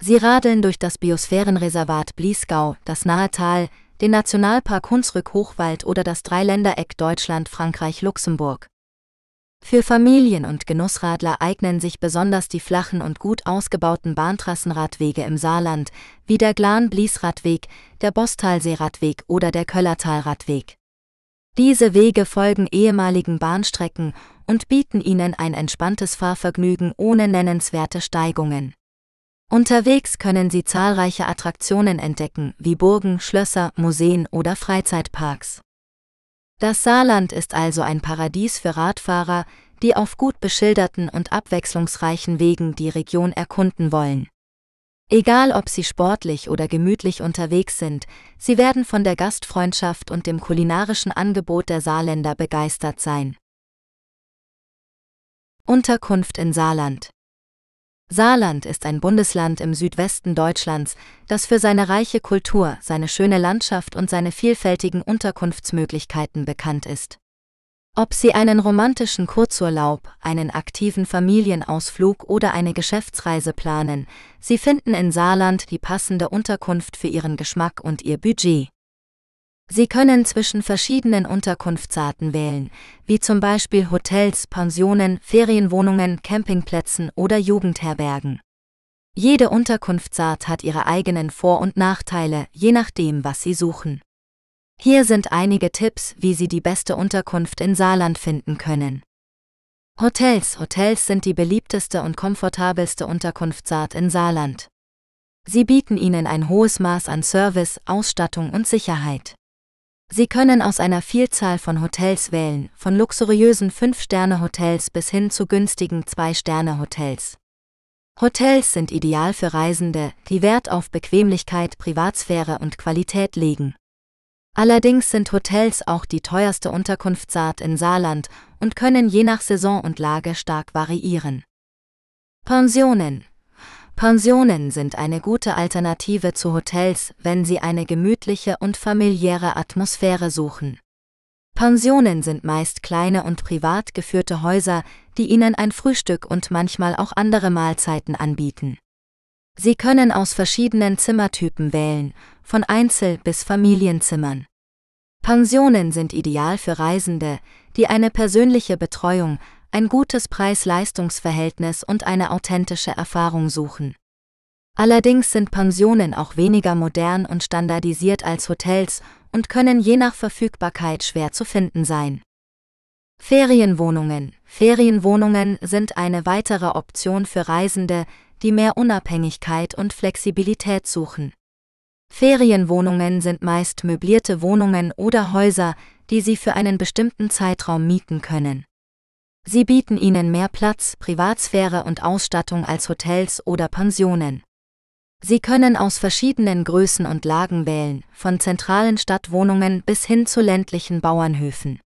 Sie radeln durch das Biosphärenreservat Bliesgau, das Nahetal, den Nationalpark Hunsrück-Hochwald oder das Dreiländereck Deutschland-Frankreich-Luxemburg. Für Familien- und Genussradler eignen sich besonders die flachen und gut ausgebauten Bahntrassenradwege im Saarland, wie der Glan-Blies-Radweg, der Bostalsee-Radweg oder der Köllertal-Radweg. Diese Wege folgen ehemaligen Bahnstrecken und bieten ihnen ein entspanntes Fahrvergnügen ohne nennenswerte Steigungen. Unterwegs können Sie zahlreiche Attraktionen entdecken, wie Burgen, Schlösser, Museen oder Freizeitparks. Das Saarland ist also ein Paradies für Radfahrer, die auf gut beschilderten und abwechslungsreichen Wegen die Region erkunden wollen. Egal ob sie sportlich oder gemütlich unterwegs sind, sie werden von der Gastfreundschaft und dem kulinarischen Angebot der Saarländer begeistert sein. Unterkunft in Saarland Saarland ist ein Bundesland im Südwesten Deutschlands, das für seine reiche Kultur, seine schöne Landschaft und seine vielfältigen Unterkunftsmöglichkeiten bekannt ist. Ob Sie einen romantischen Kurzurlaub, einen aktiven Familienausflug oder eine Geschäftsreise planen, Sie finden in Saarland die passende Unterkunft für Ihren Geschmack und Ihr Budget. Sie können zwischen verschiedenen Unterkunftsarten wählen, wie zum Beispiel Hotels, Pensionen, Ferienwohnungen, Campingplätzen oder Jugendherbergen. Jede Unterkunftsart hat ihre eigenen Vor- und Nachteile, je nachdem, was Sie suchen. Hier sind einige Tipps, wie Sie die beste Unterkunft in Saarland finden können. Hotels Hotels sind die beliebteste und komfortabelste Unterkunftsart in Saarland. Sie bieten Ihnen ein hohes Maß an Service, Ausstattung und Sicherheit. Sie können aus einer Vielzahl von Hotels wählen, von luxuriösen 5-Sterne-Hotels bis hin zu günstigen 2-Sterne-Hotels. Hotels sind ideal für Reisende, die Wert auf Bequemlichkeit, Privatsphäre und Qualität legen. Allerdings sind Hotels auch die teuerste Unterkunftsart in Saarland und können je nach Saison und Lage stark variieren. Pensionen Pensionen sind eine gute Alternative zu Hotels, wenn Sie eine gemütliche und familiäre Atmosphäre suchen. Pensionen sind meist kleine und privat geführte Häuser, die Ihnen ein Frühstück und manchmal auch andere Mahlzeiten anbieten. Sie können aus verschiedenen Zimmertypen wählen, von Einzel- bis Familienzimmern. Pensionen sind ideal für Reisende, die eine persönliche Betreuung, ein gutes Preis-Leistungs-Verhältnis und eine authentische Erfahrung suchen. Allerdings sind Pensionen auch weniger modern und standardisiert als Hotels und können je nach Verfügbarkeit schwer zu finden sein. Ferienwohnungen. Ferienwohnungen sind eine weitere Option für Reisende, die mehr Unabhängigkeit und Flexibilität suchen. Ferienwohnungen sind meist möblierte Wohnungen oder Häuser, die sie für einen bestimmten Zeitraum mieten können. Sie bieten ihnen mehr Platz, Privatsphäre und Ausstattung als Hotels oder Pensionen. Sie können aus verschiedenen Größen und Lagen wählen, von zentralen Stadtwohnungen bis hin zu ländlichen Bauernhöfen.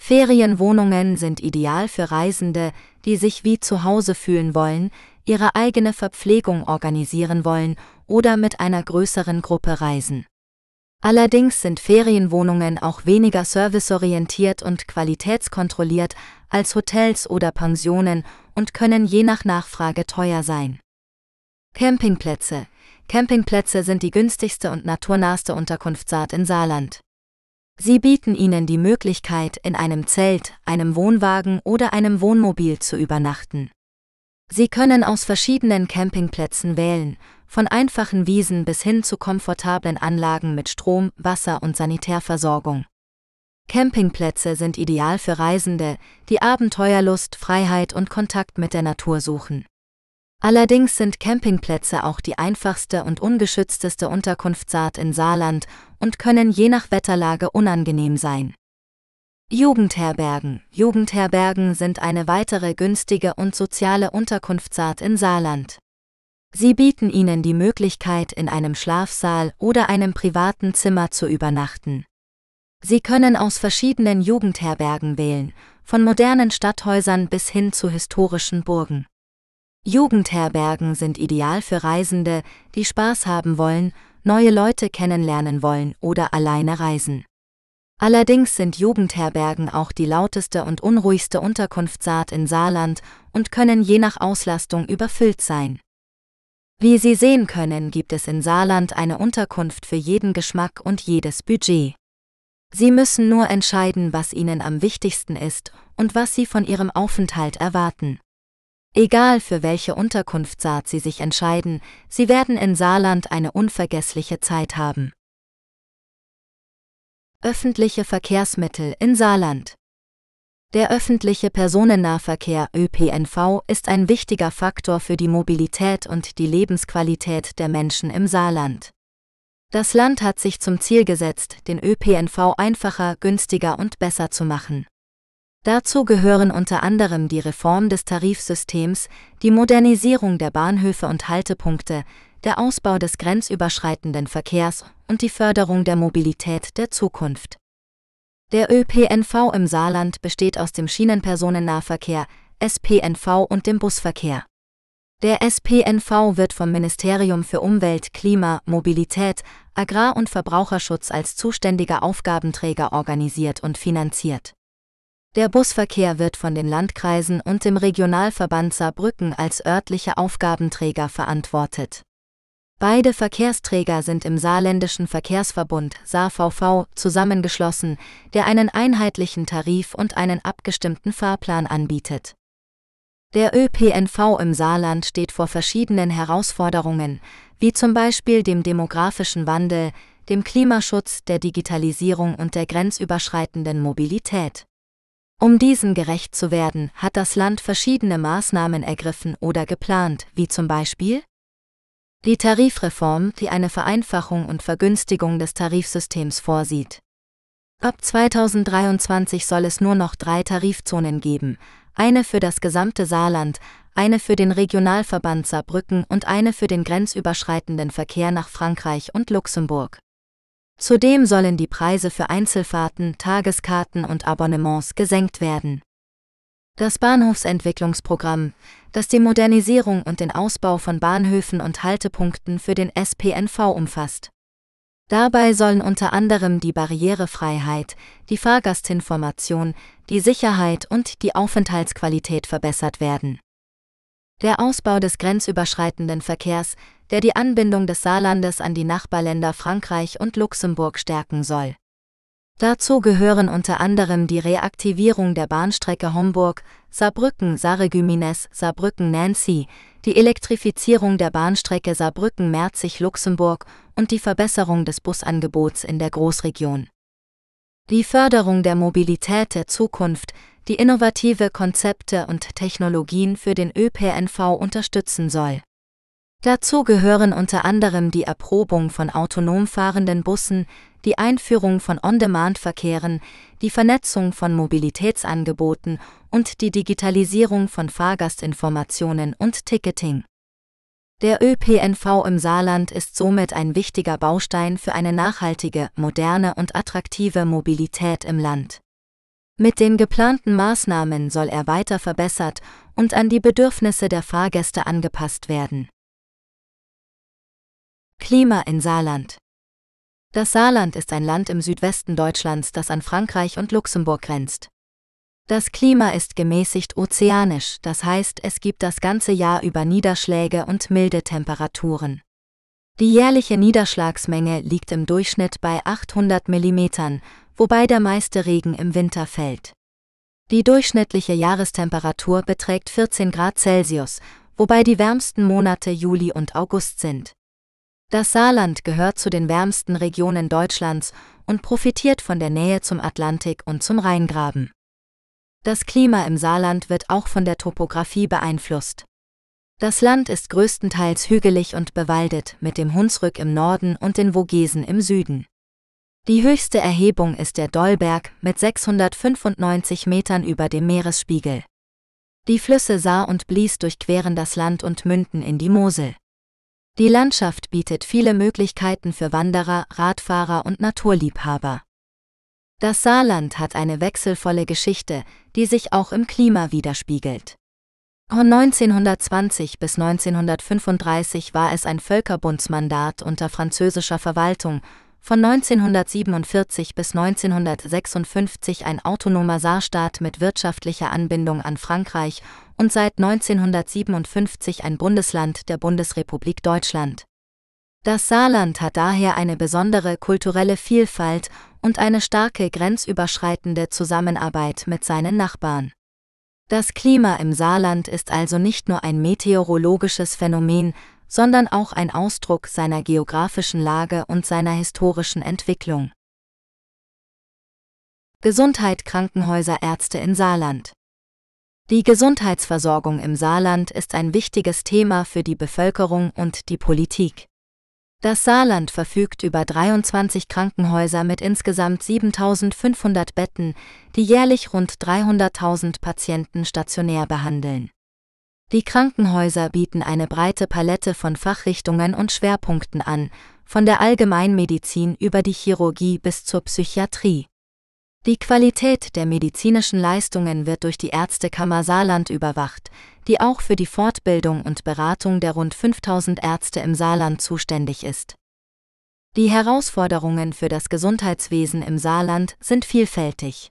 Ferienwohnungen sind ideal für Reisende, die sich wie zu Hause fühlen wollen, ihre eigene Verpflegung organisieren wollen oder mit einer größeren Gruppe reisen. Allerdings sind Ferienwohnungen auch weniger serviceorientiert und qualitätskontrolliert als Hotels oder Pensionen und können je nach Nachfrage teuer sein. Campingplätze. Campingplätze sind die günstigste und naturnahste Unterkunftsart in Saarland. Sie bieten Ihnen die Möglichkeit, in einem Zelt, einem Wohnwagen oder einem Wohnmobil zu übernachten. Sie können aus verschiedenen Campingplätzen wählen, von einfachen Wiesen bis hin zu komfortablen Anlagen mit Strom, Wasser und Sanitärversorgung. Campingplätze sind ideal für Reisende, die Abenteuerlust, Freiheit und Kontakt mit der Natur suchen. Allerdings sind Campingplätze auch die einfachste und ungeschützteste Unterkunftsart in Saarland und können je nach Wetterlage unangenehm sein. Jugendherbergen. Jugendherbergen sind eine weitere günstige und soziale Unterkunftsart in Saarland. Sie bieten ihnen die Möglichkeit, in einem Schlafsaal oder einem privaten Zimmer zu übernachten. Sie können aus verschiedenen Jugendherbergen wählen, von modernen Stadthäusern bis hin zu historischen Burgen. Jugendherbergen sind ideal für Reisende, die Spaß haben wollen, neue Leute kennenlernen wollen oder alleine reisen. Allerdings sind Jugendherbergen auch die lauteste und unruhigste Unterkunftsart in Saarland und können je nach Auslastung überfüllt sein. Wie Sie sehen können, gibt es in Saarland eine Unterkunft für jeden Geschmack und jedes Budget. Sie müssen nur entscheiden, was Ihnen am wichtigsten ist und was Sie von Ihrem Aufenthalt erwarten. Egal für welche Unterkunftsart Sie sich entscheiden, Sie werden in Saarland eine unvergessliche Zeit haben. Öffentliche Verkehrsmittel in Saarland. Der öffentliche Personennahverkehr ÖPNV ist ein wichtiger Faktor für die Mobilität und die Lebensqualität der Menschen im Saarland. Das Land hat sich zum Ziel gesetzt, den ÖPNV einfacher, günstiger und besser zu machen. Dazu gehören unter anderem die Reform des Tarifsystems, die Modernisierung der Bahnhöfe und Haltepunkte, der Ausbau des grenzüberschreitenden Verkehrs und die Förderung der Mobilität der Zukunft. Der ÖPNV im Saarland besteht aus dem Schienenpersonennahverkehr, SPNV und dem Busverkehr. Der SPNV wird vom Ministerium für Umwelt, Klima, Mobilität, Agrar- und Verbraucherschutz als zuständiger Aufgabenträger organisiert und finanziert. Der Busverkehr wird von den Landkreisen und dem Regionalverband Saarbrücken als örtlicher Aufgabenträger verantwortet. Beide Verkehrsträger sind im saarländischen Verkehrsverbund SaVV zusammengeschlossen, der einen einheitlichen Tarif und einen abgestimmten Fahrplan anbietet. Der ÖPNV im Saarland steht vor verschiedenen Herausforderungen, wie zum Beispiel dem demografischen Wandel, dem Klimaschutz, der Digitalisierung und der grenzüberschreitenden Mobilität. Um diesen gerecht zu werden, hat das Land verschiedene Maßnahmen ergriffen oder geplant, wie zum Beispiel die Tarifreform, die eine Vereinfachung und Vergünstigung des Tarifsystems vorsieht. Ab 2023 soll es nur noch drei Tarifzonen geben, eine für das gesamte Saarland, eine für den Regionalverband Saarbrücken und eine für den grenzüberschreitenden Verkehr nach Frankreich und Luxemburg. Zudem sollen die Preise für Einzelfahrten, Tageskarten und Abonnements gesenkt werden. Das Bahnhofsentwicklungsprogramm, das die Modernisierung und den Ausbau von Bahnhöfen und Haltepunkten für den SPNV umfasst. Dabei sollen unter anderem die Barrierefreiheit, die Fahrgastinformation, die Sicherheit und die Aufenthaltsqualität verbessert werden. Der Ausbau des grenzüberschreitenden Verkehrs, der die Anbindung des Saarlandes an die Nachbarländer Frankreich und Luxemburg stärken soll. Dazu gehören unter anderem die Reaktivierung der Bahnstrecke Homburg, Saarbrücken, Sarregümines, Saarbrücken, Nancy, die Elektrifizierung der Bahnstrecke Saarbrücken, Merzig, Luxemburg und die Verbesserung des Busangebots in der Großregion. Die Förderung der Mobilität der Zukunft, die innovative Konzepte und Technologien für den ÖPNV unterstützen soll. Dazu gehören unter anderem die Erprobung von autonom fahrenden Bussen, die Einführung von On-Demand-Verkehren, die Vernetzung von Mobilitätsangeboten und die Digitalisierung von Fahrgastinformationen und Ticketing. Der ÖPNV im Saarland ist somit ein wichtiger Baustein für eine nachhaltige, moderne und attraktive Mobilität im Land. Mit den geplanten Maßnahmen soll er weiter verbessert und an die Bedürfnisse der Fahrgäste angepasst werden. Klima in Saarland. Das Saarland ist ein Land im Südwesten Deutschlands, das an Frankreich und Luxemburg grenzt. Das Klima ist gemäßigt ozeanisch, das heißt es gibt das ganze Jahr über Niederschläge und milde Temperaturen. Die jährliche Niederschlagsmenge liegt im Durchschnitt bei 800 mm, wobei der meiste Regen im Winter fällt. Die durchschnittliche Jahrestemperatur beträgt 14 Grad Celsius, wobei die wärmsten Monate Juli und August sind. Das Saarland gehört zu den wärmsten Regionen Deutschlands und profitiert von der Nähe zum Atlantik und zum Rheingraben. Das Klima im Saarland wird auch von der Topographie beeinflusst. Das Land ist größtenteils hügelig und bewaldet, mit dem Hunsrück im Norden und den Vogesen im Süden. Die höchste Erhebung ist der Dollberg mit 695 Metern über dem Meeresspiegel. Die Flüsse Saar und Blies durchqueren das Land und münden in die Mosel. Die Landschaft bietet viele Möglichkeiten für Wanderer, Radfahrer und Naturliebhaber. Das Saarland hat eine wechselvolle Geschichte, die sich auch im Klima widerspiegelt. Von 1920 bis 1935 war es ein Völkerbundsmandat unter französischer Verwaltung, von 1947 bis 1956 ein autonomer Saarstaat mit wirtschaftlicher Anbindung an Frankreich und seit 1957 ein Bundesland der Bundesrepublik Deutschland. Das Saarland hat daher eine besondere kulturelle Vielfalt und eine starke grenzüberschreitende Zusammenarbeit mit seinen Nachbarn. Das Klima im Saarland ist also nicht nur ein meteorologisches Phänomen, sondern auch ein Ausdruck seiner geografischen Lage und seiner historischen Entwicklung. Gesundheit Krankenhäuser Ärzte in Saarland die Gesundheitsversorgung im Saarland ist ein wichtiges Thema für die Bevölkerung und die Politik. Das Saarland verfügt über 23 Krankenhäuser mit insgesamt 7500 Betten, die jährlich rund 300.000 Patienten stationär behandeln. Die Krankenhäuser bieten eine breite Palette von Fachrichtungen und Schwerpunkten an, von der Allgemeinmedizin über die Chirurgie bis zur Psychiatrie. Die Qualität der medizinischen Leistungen wird durch die Ärztekammer Saarland überwacht, die auch für die Fortbildung und Beratung der rund 5000 Ärzte im Saarland zuständig ist. Die Herausforderungen für das Gesundheitswesen im Saarland sind vielfältig.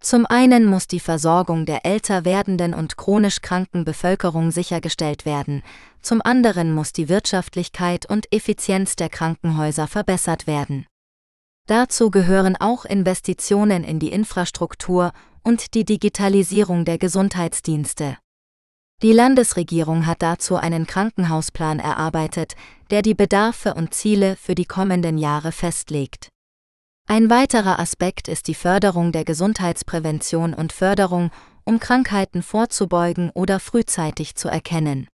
Zum einen muss die Versorgung der älter werdenden und chronisch kranken Bevölkerung sichergestellt werden, zum anderen muss die Wirtschaftlichkeit und Effizienz der Krankenhäuser verbessert werden. Dazu gehören auch Investitionen in die Infrastruktur und die Digitalisierung der Gesundheitsdienste. Die Landesregierung hat dazu einen Krankenhausplan erarbeitet, der die Bedarfe und Ziele für die kommenden Jahre festlegt. Ein weiterer Aspekt ist die Förderung der Gesundheitsprävention und Förderung, um Krankheiten vorzubeugen oder frühzeitig zu erkennen.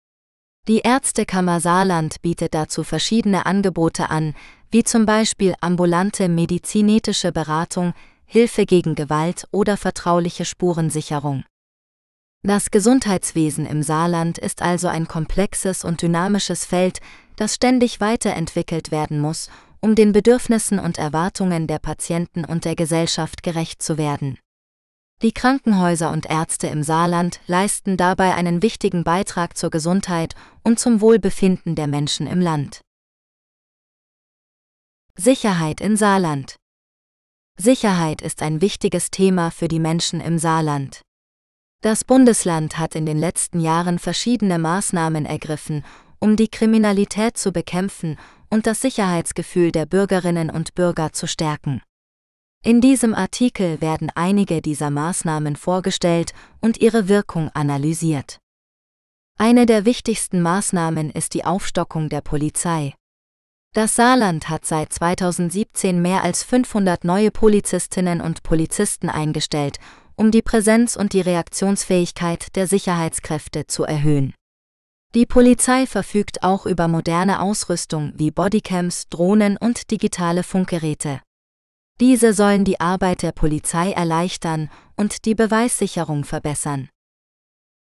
Die Ärztekammer Saarland bietet dazu verschiedene Angebote an, wie zum Beispiel ambulante medizinetische Beratung, Hilfe gegen Gewalt oder vertrauliche Spurensicherung. Das Gesundheitswesen im Saarland ist also ein komplexes und dynamisches Feld, das ständig weiterentwickelt werden muss, um den Bedürfnissen und Erwartungen der Patienten und der Gesellschaft gerecht zu werden. Die Krankenhäuser und Ärzte im Saarland leisten dabei einen wichtigen Beitrag zur Gesundheit und zum Wohlbefinden der Menschen im Land. Sicherheit in Saarland. Sicherheit ist ein wichtiges Thema für die Menschen im Saarland. Das Bundesland hat in den letzten Jahren verschiedene Maßnahmen ergriffen, um die Kriminalität zu bekämpfen und das Sicherheitsgefühl der Bürgerinnen und Bürger zu stärken. In diesem Artikel werden einige dieser Maßnahmen vorgestellt und ihre Wirkung analysiert. Eine der wichtigsten Maßnahmen ist die Aufstockung der Polizei. Das Saarland hat seit 2017 mehr als 500 neue Polizistinnen und Polizisten eingestellt, um die Präsenz und die Reaktionsfähigkeit der Sicherheitskräfte zu erhöhen. Die Polizei verfügt auch über moderne Ausrüstung wie Bodycams, Drohnen und digitale Funkgeräte. Diese sollen die Arbeit der Polizei erleichtern und die Beweissicherung verbessern.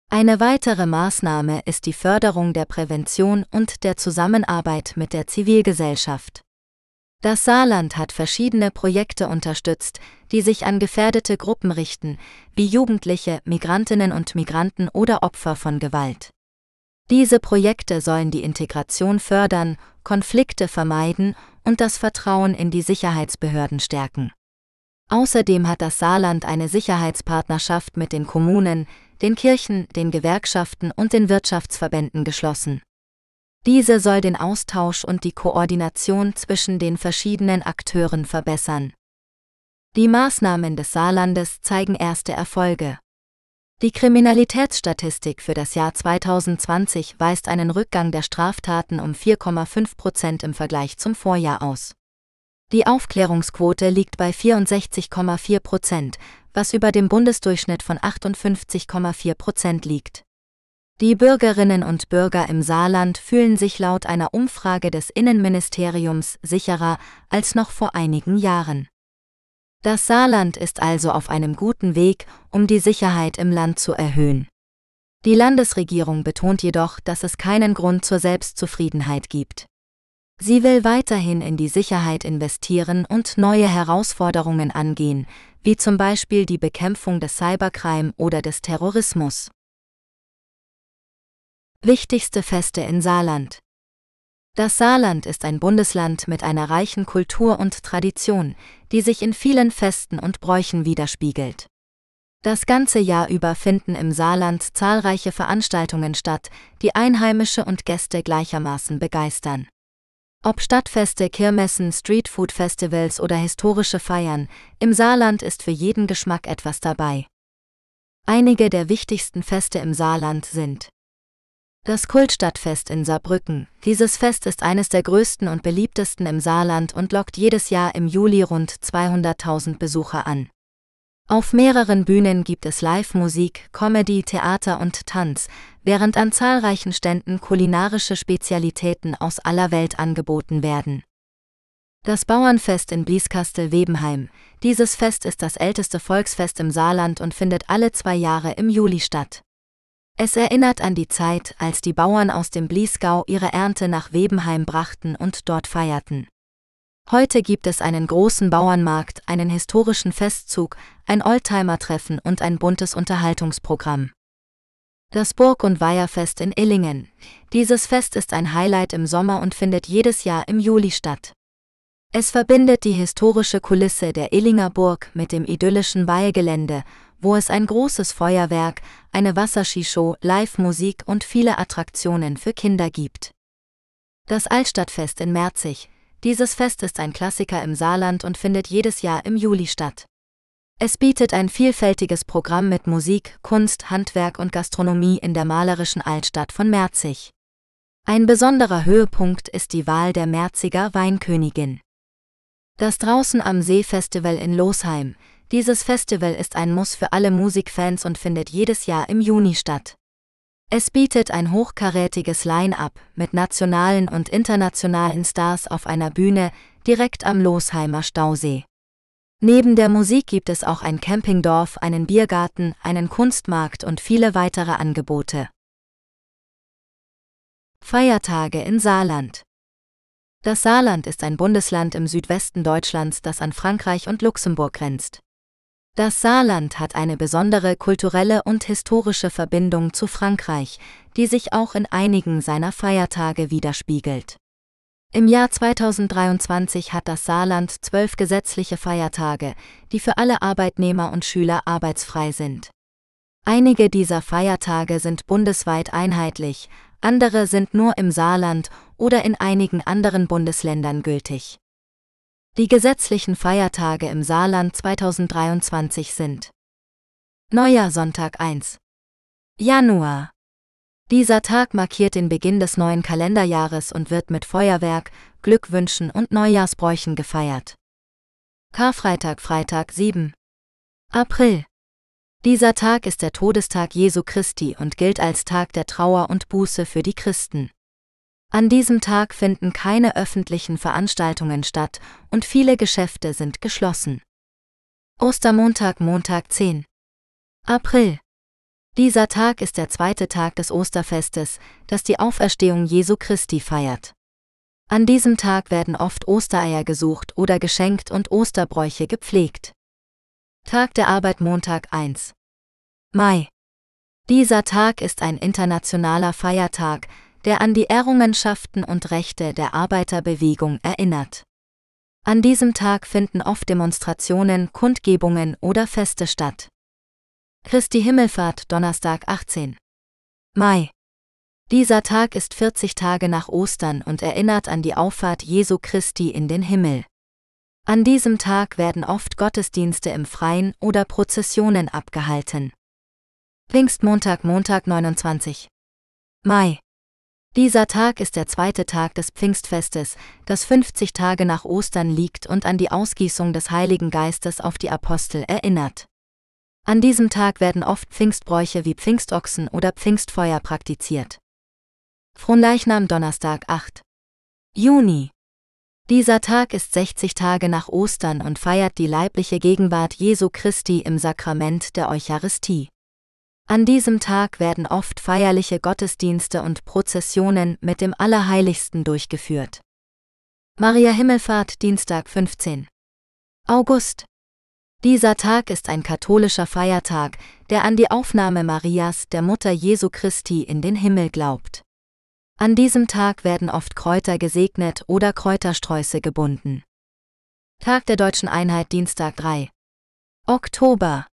Eine weitere Maßnahme ist die Förderung der Prävention und der Zusammenarbeit mit der Zivilgesellschaft. Das Saarland hat verschiedene Projekte unterstützt, die sich an gefährdete Gruppen richten, wie Jugendliche, Migrantinnen und Migranten oder Opfer von Gewalt. Diese Projekte sollen die Integration fördern, Konflikte vermeiden und das Vertrauen in die Sicherheitsbehörden stärken. Außerdem hat das Saarland eine Sicherheitspartnerschaft mit den Kommunen, den Kirchen, den Gewerkschaften und den Wirtschaftsverbänden geschlossen. Diese soll den Austausch und die Koordination zwischen den verschiedenen Akteuren verbessern. Die Maßnahmen des Saarlandes zeigen erste Erfolge. Die Kriminalitätsstatistik für das Jahr 2020 weist einen Rückgang der Straftaten um 4,5 Prozent im Vergleich zum Vorjahr aus. Die Aufklärungsquote liegt bei 64,4 Prozent, was über dem Bundesdurchschnitt von 58,4 Prozent liegt. Die Bürgerinnen und Bürger im Saarland fühlen sich laut einer Umfrage des Innenministeriums sicherer als noch vor einigen Jahren. Das Saarland ist also auf einem guten Weg, um die Sicherheit im Land zu erhöhen. Die Landesregierung betont jedoch, dass es keinen Grund zur Selbstzufriedenheit gibt. Sie will weiterhin in die Sicherheit investieren und neue Herausforderungen angehen, wie zum Beispiel die Bekämpfung des Cybercrime oder des Terrorismus. Wichtigste Feste in Saarland Das Saarland ist ein Bundesland mit einer reichen Kultur und Tradition, die sich in vielen Festen und Bräuchen widerspiegelt. Das ganze Jahr über finden im Saarland zahlreiche Veranstaltungen statt, die Einheimische und Gäste gleichermaßen begeistern. Ob Stadtfeste, Kirmessen, Streetfood-Festivals oder historische Feiern, im Saarland ist für jeden Geschmack etwas dabei. Einige der wichtigsten Feste im Saarland sind das Kultstadtfest in Saarbrücken. Dieses Fest ist eines der größten und beliebtesten im Saarland und lockt jedes Jahr im Juli rund 200.000 Besucher an. Auf mehreren Bühnen gibt es Live-Musik, Comedy, Theater und Tanz, während an zahlreichen Ständen kulinarische Spezialitäten aus aller Welt angeboten werden. Das Bauernfest in Blieskastel-Webenheim. Dieses Fest ist das älteste Volksfest im Saarland und findet alle zwei Jahre im Juli statt. Es erinnert an die Zeit, als die Bauern aus dem Bliesgau ihre Ernte nach Webenheim brachten und dort feierten. Heute gibt es einen großen Bauernmarkt, einen historischen Festzug, ein Oldtimer-Treffen und ein buntes Unterhaltungsprogramm. Das Burg- und Weiherfest in Illingen. Dieses Fest ist ein Highlight im Sommer und findet jedes Jahr im Juli statt. Es verbindet die historische Kulisse der Illinger Burg mit dem idyllischen Weihegelände, wo es ein großes Feuerwerk, eine Wasserskishow, Live-Musik und viele Attraktionen für Kinder gibt. Das Altstadtfest in Merzig. Dieses Fest ist ein Klassiker im Saarland und findet jedes Jahr im Juli statt. Es bietet ein vielfältiges Programm mit Musik, Kunst, Handwerk und Gastronomie in der malerischen Altstadt von Merzig. Ein besonderer Höhepunkt ist die Wahl der Merziger Weinkönigin. Das Draußen am See Festival in Losheim. Dieses Festival ist ein Muss für alle Musikfans und findet jedes Jahr im Juni statt. Es bietet ein hochkarätiges Line-up mit nationalen und internationalen Stars auf einer Bühne direkt am Losheimer Stausee. Neben der Musik gibt es auch ein Campingdorf, einen Biergarten, einen Kunstmarkt und viele weitere Angebote. Feiertage in Saarland Das Saarland ist ein Bundesland im Südwesten Deutschlands, das an Frankreich und Luxemburg grenzt. Das Saarland hat eine besondere kulturelle und historische Verbindung zu Frankreich, die sich auch in einigen seiner Feiertage widerspiegelt. Im Jahr 2023 hat das Saarland zwölf gesetzliche Feiertage, die für alle Arbeitnehmer und Schüler arbeitsfrei sind. Einige dieser Feiertage sind bundesweit einheitlich, andere sind nur im Saarland oder in einigen anderen Bundesländern gültig. Die gesetzlichen Feiertage im Saarland 2023 sind Neujahr Sonntag 1. Januar. Dieser Tag markiert den Beginn des neuen Kalenderjahres und wird mit Feuerwerk, Glückwünschen und Neujahrsbräuchen gefeiert. Karfreitag Freitag 7. April. Dieser Tag ist der Todestag Jesu Christi und gilt als Tag der Trauer und Buße für die Christen. An diesem Tag finden keine öffentlichen Veranstaltungen statt und viele Geschäfte sind geschlossen. Ostermontag, Montag 10. April. Dieser Tag ist der zweite Tag des Osterfestes, das die Auferstehung Jesu Christi feiert. An diesem Tag werden oft Ostereier gesucht oder geschenkt und Osterbräuche gepflegt. Tag der Arbeit Montag 1. Mai. Dieser Tag ist ein internationaler Feiertag, der an die Errungenschaften und Rechte der Arbeiterbewegung erinnert. An diesem Tag finden oft Demonstrationen, Kundgebungen oder Feste statt. Christi Himmelfahrt Donnerstag 18. Mai. Dieser Tag ist 40 Tage nach Ostern und erinnert an die Auffahrt Jesu Christi in den Himmel. An diesem Tag werden oft Gottesdienste im Freien oder Prozessionen abgehalten. Pfingstmontag Montag 29. Mai. Dieser Tag ist der zweite Tag des Pfingstfestes, das 50 Tage nach Ostern liegt und an die Ausgießung des Heiligen Geistes auf die Apostel erinnert. An diesem Tag werden oft Pfingstbräuche wie Pfingstochsen oder Pfingstfeuer praktiziert. Fronleichnam Donnerstag 8. Juni. Dieser Tag ist 60 Tage nach Ostern und feiert die leibliche Gegenwart Jesu Christi im Sakrament der Eucharistie. An diesem Tag werden oft feierliche Gottesdienste und Prozessionen mit dem Allerheiligsten durchgeführt. Maria Himmelfahrt Dienstag 15. August. Dieser Tag ist ein katholischer Feiertag, der an die Aufnahme Marias, der Mutter Jesu Christi, in den Himmel glaubt. An diesem Tag werden oft Kräuter gesegnet oder Kräutersträuße gebunden. Tag der deutschen Einheit Dienstag 3. Oktober.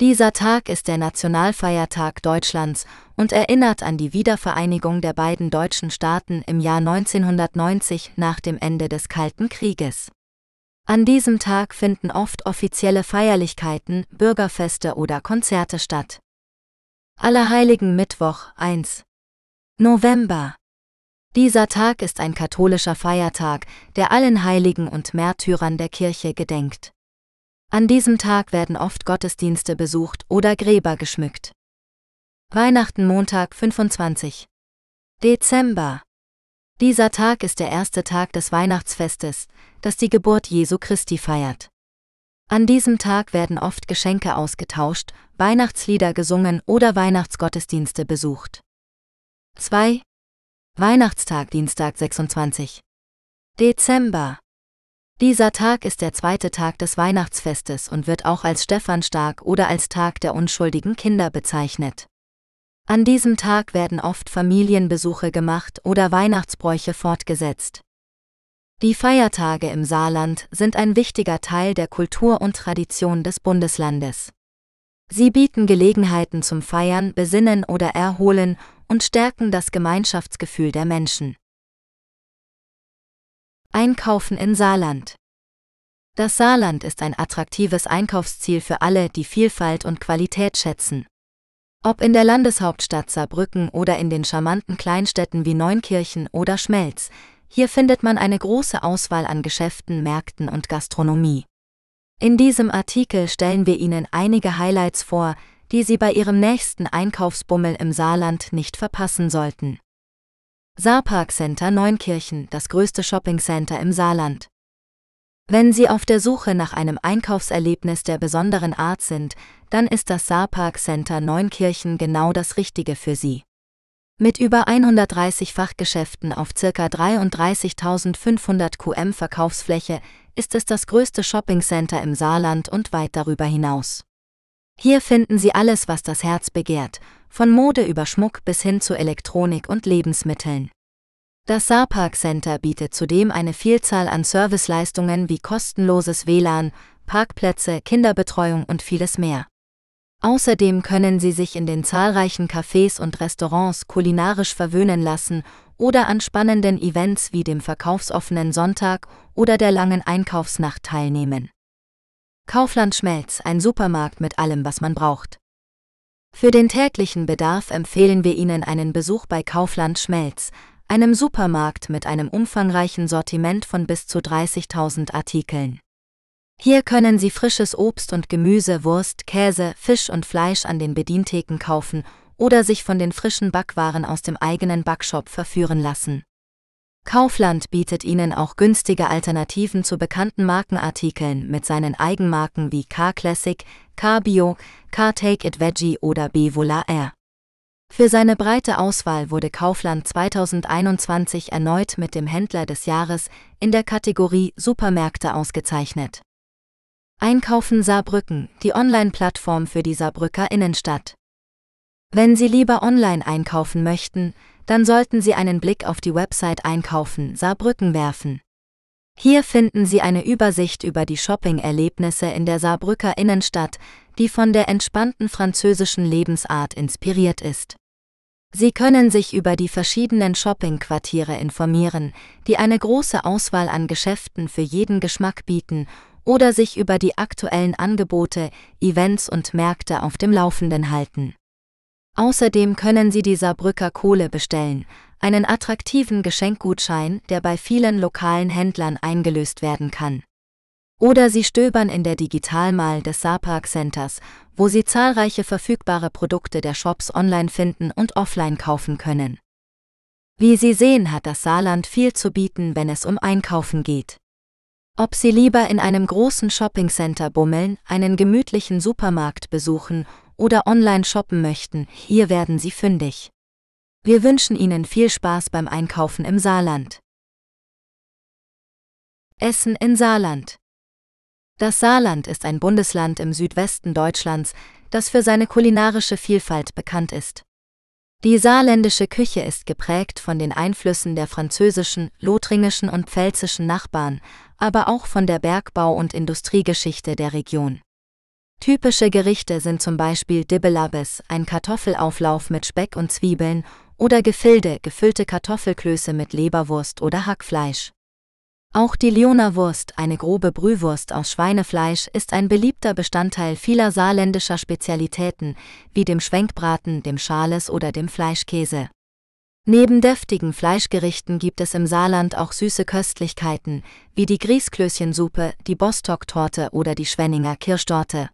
Dieser Tag ist der Nationalfeiertag Deutschlands und erinnert an die Wiedervereinigung der beiden deutschen Staaten im Jahr 1990 nach dem Ende des Kalten Krieges. An diesem Tag finden oft offizielle Feierlichkeiten, Bürgerfeste oder Konzerte statt. Allerheiligen Mittwoch 1. November. Dieser Tag ist ein katholischer Feiertag, der allen Heiligen und Märtyrern der Kirche gedenkt. An diesem Tag werden oft Gottesdienste besucht oder Gräber geschmückt. Weihnachten Montag 25. Dezember. Dieser Tag ist der erste Tag des Weihnachtsfestes, das die Geburt Jesu Christi feiert. An diesem Tag werden oft Geschenke ausgetauscht, Weihnachtslieder gesungen oder Weihnachtsgottesdienste besucht. 2. Weihnachtstag Dienstag 26. Dezember. Dieser Tag ist der zweite Tag des Weihnachtsfestes und wird auch als Stephanstag oder als Tag der unschuldigen Kinder bezeichnet. An diesem Tag werden oft Familienbesuche gemacht oder Weihnachtsbräuche fortgesetzt. Die Feiertage im Saarland sind ein wichtiger Teil der Kultur und Tradition des Bundeslandes. Sie bieten Gelegenheiten zum Feiern, Besinnen oder Erholen und stärken das Gemeinschaftsgefühl der Menschen. Einkaufen in Saarland. Das Saarland ist ein attraktives Einkaufsziel für alle, die Vielfalt und Qualität schätzen. Ob in der Landeshauptstadt Saarbrücken oder in den charmanten Kleinstädten wie Neunkirchen oder Schmelz, hier findet man eine große Auswahl an Geschäften, Märkten und Gastronomie. In diesem Artikel stellen wir Ihnen einige Highlights vor, die Sie bei Ihrem nächsten Einkaufsbummel im Saarland nicht verpassen sollten. Saarpark Center Neunkirchen, das größte Shopping Center im Saarland. Wenn Sie auf der Suche nach einem Einkaufserlebnis der besonderen Art sind, dann ist das Saarpark Center Neunkirchen genau das Richtige für Sie. Mit über 130 Fachgeschäften auf ca. 33.500 QM Verkaufsfläche ist es das größte Shopping Center im Saarland und weit darüber hinaus. Hier finden Sie alles, was das Herz begehrt – von Mode über Schmuck bis hin zu Elektronik und Lebensmitteln. Das Saarpark Center bietet zudem eine Vielzahl an Serviceleistungen wie kostenloses WLAN, Parkplätze, Kinderbetreuung und vieles mehr. Außerdem können Sie sich in den zahlreichen Cafés und Restaurants kulinarisch verwöhnen lassen oder an spannenden Events wie dem verkaufsoffenen Sonntag oder der langen Einkaufsnacht teilnehmen. Kaufland Schmelz, ein Supermarkt mit allem, was man braucht. Für den täglichen Bedarf empfehlen wir Ihnen einen Besuch bei Kaufland Schmelz, einem Supermarkt mit einem umfangreichen Sortiment von bis zu 30.000 Artikeln. Hier können Sie frisches Obst und Gemüse, Wurst, Käse, Fisch und Fleisch an den Bedientheken kaufen oder sich von den frischen Backwaren aus dem eigenen Backshop verführen lassen. Kaufland bietet Ihnen auch günstige Alternativen zu bekannten Markenartikeln mit seinen Eigenmarken wie K-Classic, K-Bio, K-Take-It Veggie oder Bevola Air. Für seine breite Auswahl wurde Kaufland 2021 erneut mit dem Händler des Jahres in der Kategorie Supermärkte ausgezeichnet. Einkaufen Saarbrücken, die Online-Plattform für die Saarbrücker Innenstadt. Wenn Sie lieber online einkaufen möchten, dann sollten Sie einen Blick auf die Website Einkaufen Saarbrücken werfen. Hier finden Sie eine Übersicht über die Shopping-Erlebnisse in der Saarbrücker Innenstadt, die von der entspannten französischen Lebensart inspiriert ist. Sie können sich über die verschiedenen Shoppingquartiere informieren, die eine große Auswahl an Geschäften für jeden Geschmack bieten, oder sich über die aktuellen Angebote, Events und Märkte auf dem Laufenden halten. Außerdem können Sie die Saarbrücker Kohle bestellen, einen attraktiven Geschenkgutschein, der bei vielen lokalen Händlern eingelöst werden kann. Oder Sie stöbern in der Digitalmal des Saarpark Centers, wo Sie zahlreiche verfügbare Produkte der Shops online finden und offline kaufen können. Wie Sie sehen, hat das Saarland viel zu bieten, wenn es um Einkaufen geht. Ob Sie lieber in einem großen Shoppingcenter bummeln, einen gemütlichen Supermarkt besuchen oder online shoppen möchten, hier werden Sie fündig. Wir wünschen Ihnen viel Spaß beim Einkaufen im Saarland. Essen in Saarland. Das Saarland ist ein Bundesland im Südwesten Deutschlands, das für seine kulinarische Vielfalt bekannt ist. Die saarländische Küche ist geprägt von den Einflüssen der französischen, lothringischen und pfälzischen Nachbarn, aber auch von der Bergbau- und Industriegeschichte der Region. Typische Gerichte sind zum Beispiel Dibbelabes, ein Kartoffelauflauf mit Speck und Zwiebeln, oder Gefilde, gefüllte Kartoffelklöße mit Leberwurst oder Hackfleisch. Auch die Leonawurst, eine grobe Brühwurst aus Schweinefleisch, ist ein beliebter Bestandteil vieler saarländischer Spezialitäten, wie dem Schwenkbraten, dem Schales oder dem Fleischkäse. Neben deftigen Fleischgerichten gibt es im Saarland auch süße Köstlichkeiten, wie die Griesklößchensuppe, die Bostock-Torte oder die Schwenninger Kirschtorte.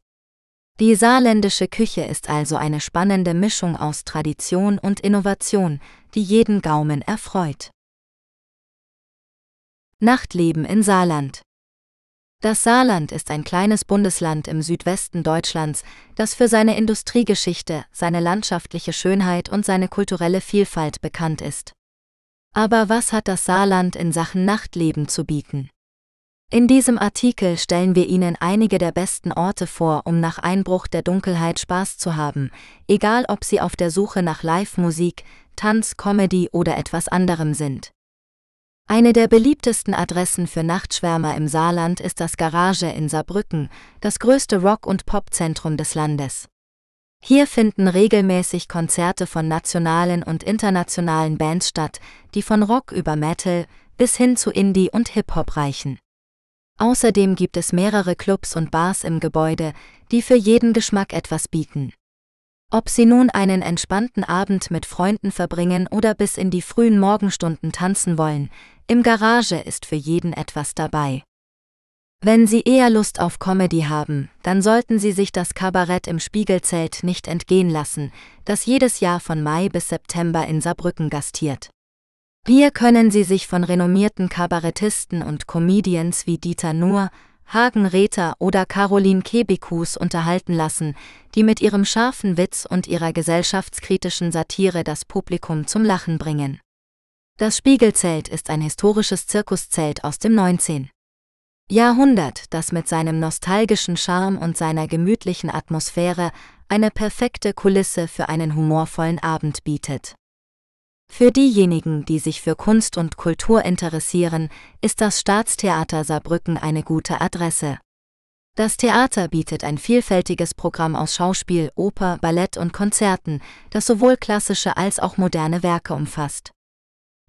Die saarländische Küche ist also eine spannende Mischung aus Tradition und Innovation, die jeden Gaumen erfreut. Nachtleben in Saarland Das Saarland ist ein kleines Bundesland im Südwesten Deutschlands, das für seine Industriegeschichte, seine landschaftliche Schönheit und seine kulturelle Vielfalt bekannt ist. Aber was hat das Saarland in Sachen Nachtleben zu bieten? In diesem Artikel stellen wir Ihnen einige der besten Orte vor, um nach Einbruch der Dunkelheit Spaß zu haben, egal ob Sie auf der Suche nach Live-Musik, Tanz, Comedy oder etwas anderem sind. Eine der beliebtesten Adressen für Nachtschwärmer im Saarland ist das Garage in Saarbrücken, das größte Rock- und Popzentrum des Landes. Hier finden regelmäßig Konzerte von nationalen und internationalen Bands statt, die von Rock über Metal bis hin zu Indie und Hip-Hop reichen. Außerdem gibt es mehrere Clubs und Bars im Gebäude, die für jeden Geschmack etwas bieten. Ob Sie nun einen entspannten Abend mit Freunden verbringen oder bis in die frühen Morgenstunden tanzen wollen, im Garage ist für jeden etwas dabei. Wenn Sie eher Lust auf Comedy haben, dann sollten Sie sich das Kabarett im Spiegelzelt nicht entgehen lassen, das jedes Jahr von Mai bis September in Saarbrücken gastiert. Hier können Sie sich von renommierten Kabarettisten und Comedians wie Dieter Nuhr, Hagen Räther oder Caroline Kebekus unterhalten lassen, die mit ihrem scharfen Witz und ihrer gesellschaftskritischen Satire das Publikum zum Lachen bringen. Das Spiegelzelt ist ein historisches Zirkuszelt aus dem 19. Jahrhundert, das mit seinem nostalgischen Charme und seiner gemütlichen Atmosphäre eine perfekte Kulisse für einen humorvollen Abend bietet. Für diejenigen, die sich für Kunst und Kultur interessieren, ist das Staatstheater Saarbrücken eine gute Adresse. Das Theater bietet ein vielfältiges Programm aus Schauspiel, Oper, Ballett und Konzerten, das sowohl klassische als auch moderne Werke umfasst.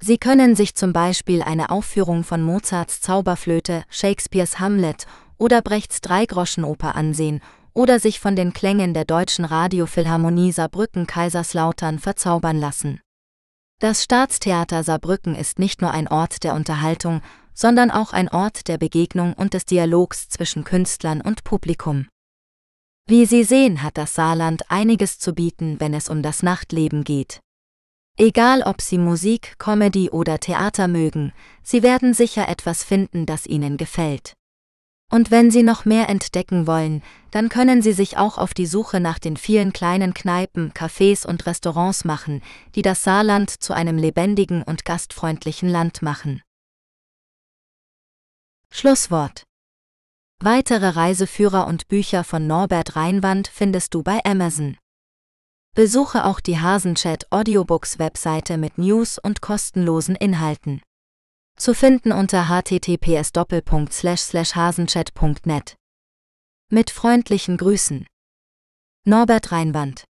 Sie können sich zum Beispiel eine Aufführung von Mozarts Zauberflöte, Shakespeares Hamlet oder Brechts Dreigroschenoper ansehen oder sich von den Klängen der deutschen Radiophilharmonie Saarbrücken Kaiserslautern verzaubern lassen. Das Staatstheater Saarbrücken ist nicht nur ein Ort der Unterhaltung, sondern auch ein Ort der Begegnung und des Dialogs zwischen Künstlern und Publikum. Wie Sie sehen, hat das Saarland einiges zu bieten, wenn es um das Nachtleben geht. Egal ob Sie Musik, Comedy oder Theater mögen, Sie werden sicher etwas finden, das Ihnen gefällt. Und wenn Sie noch mehr entdecken wollen, dann können Sie sich auch auf die Suche nach den vielen kleinen Kneipen, Cafés und Restaurants machen, die das Saarland zu einem lebendigen und gastfreundlichen Land machen. Schlusswort. Weitere Reiseführer und Bücher von Norbert Reinwand findest du bei Amazon. Besuche auch die Hasenchat Audiobooks Webseite mit News und kostenlosen Inhalten. Zu finden unter https://hasenchat.net. Mit freundlichen Grüßen. Norbert Reinwand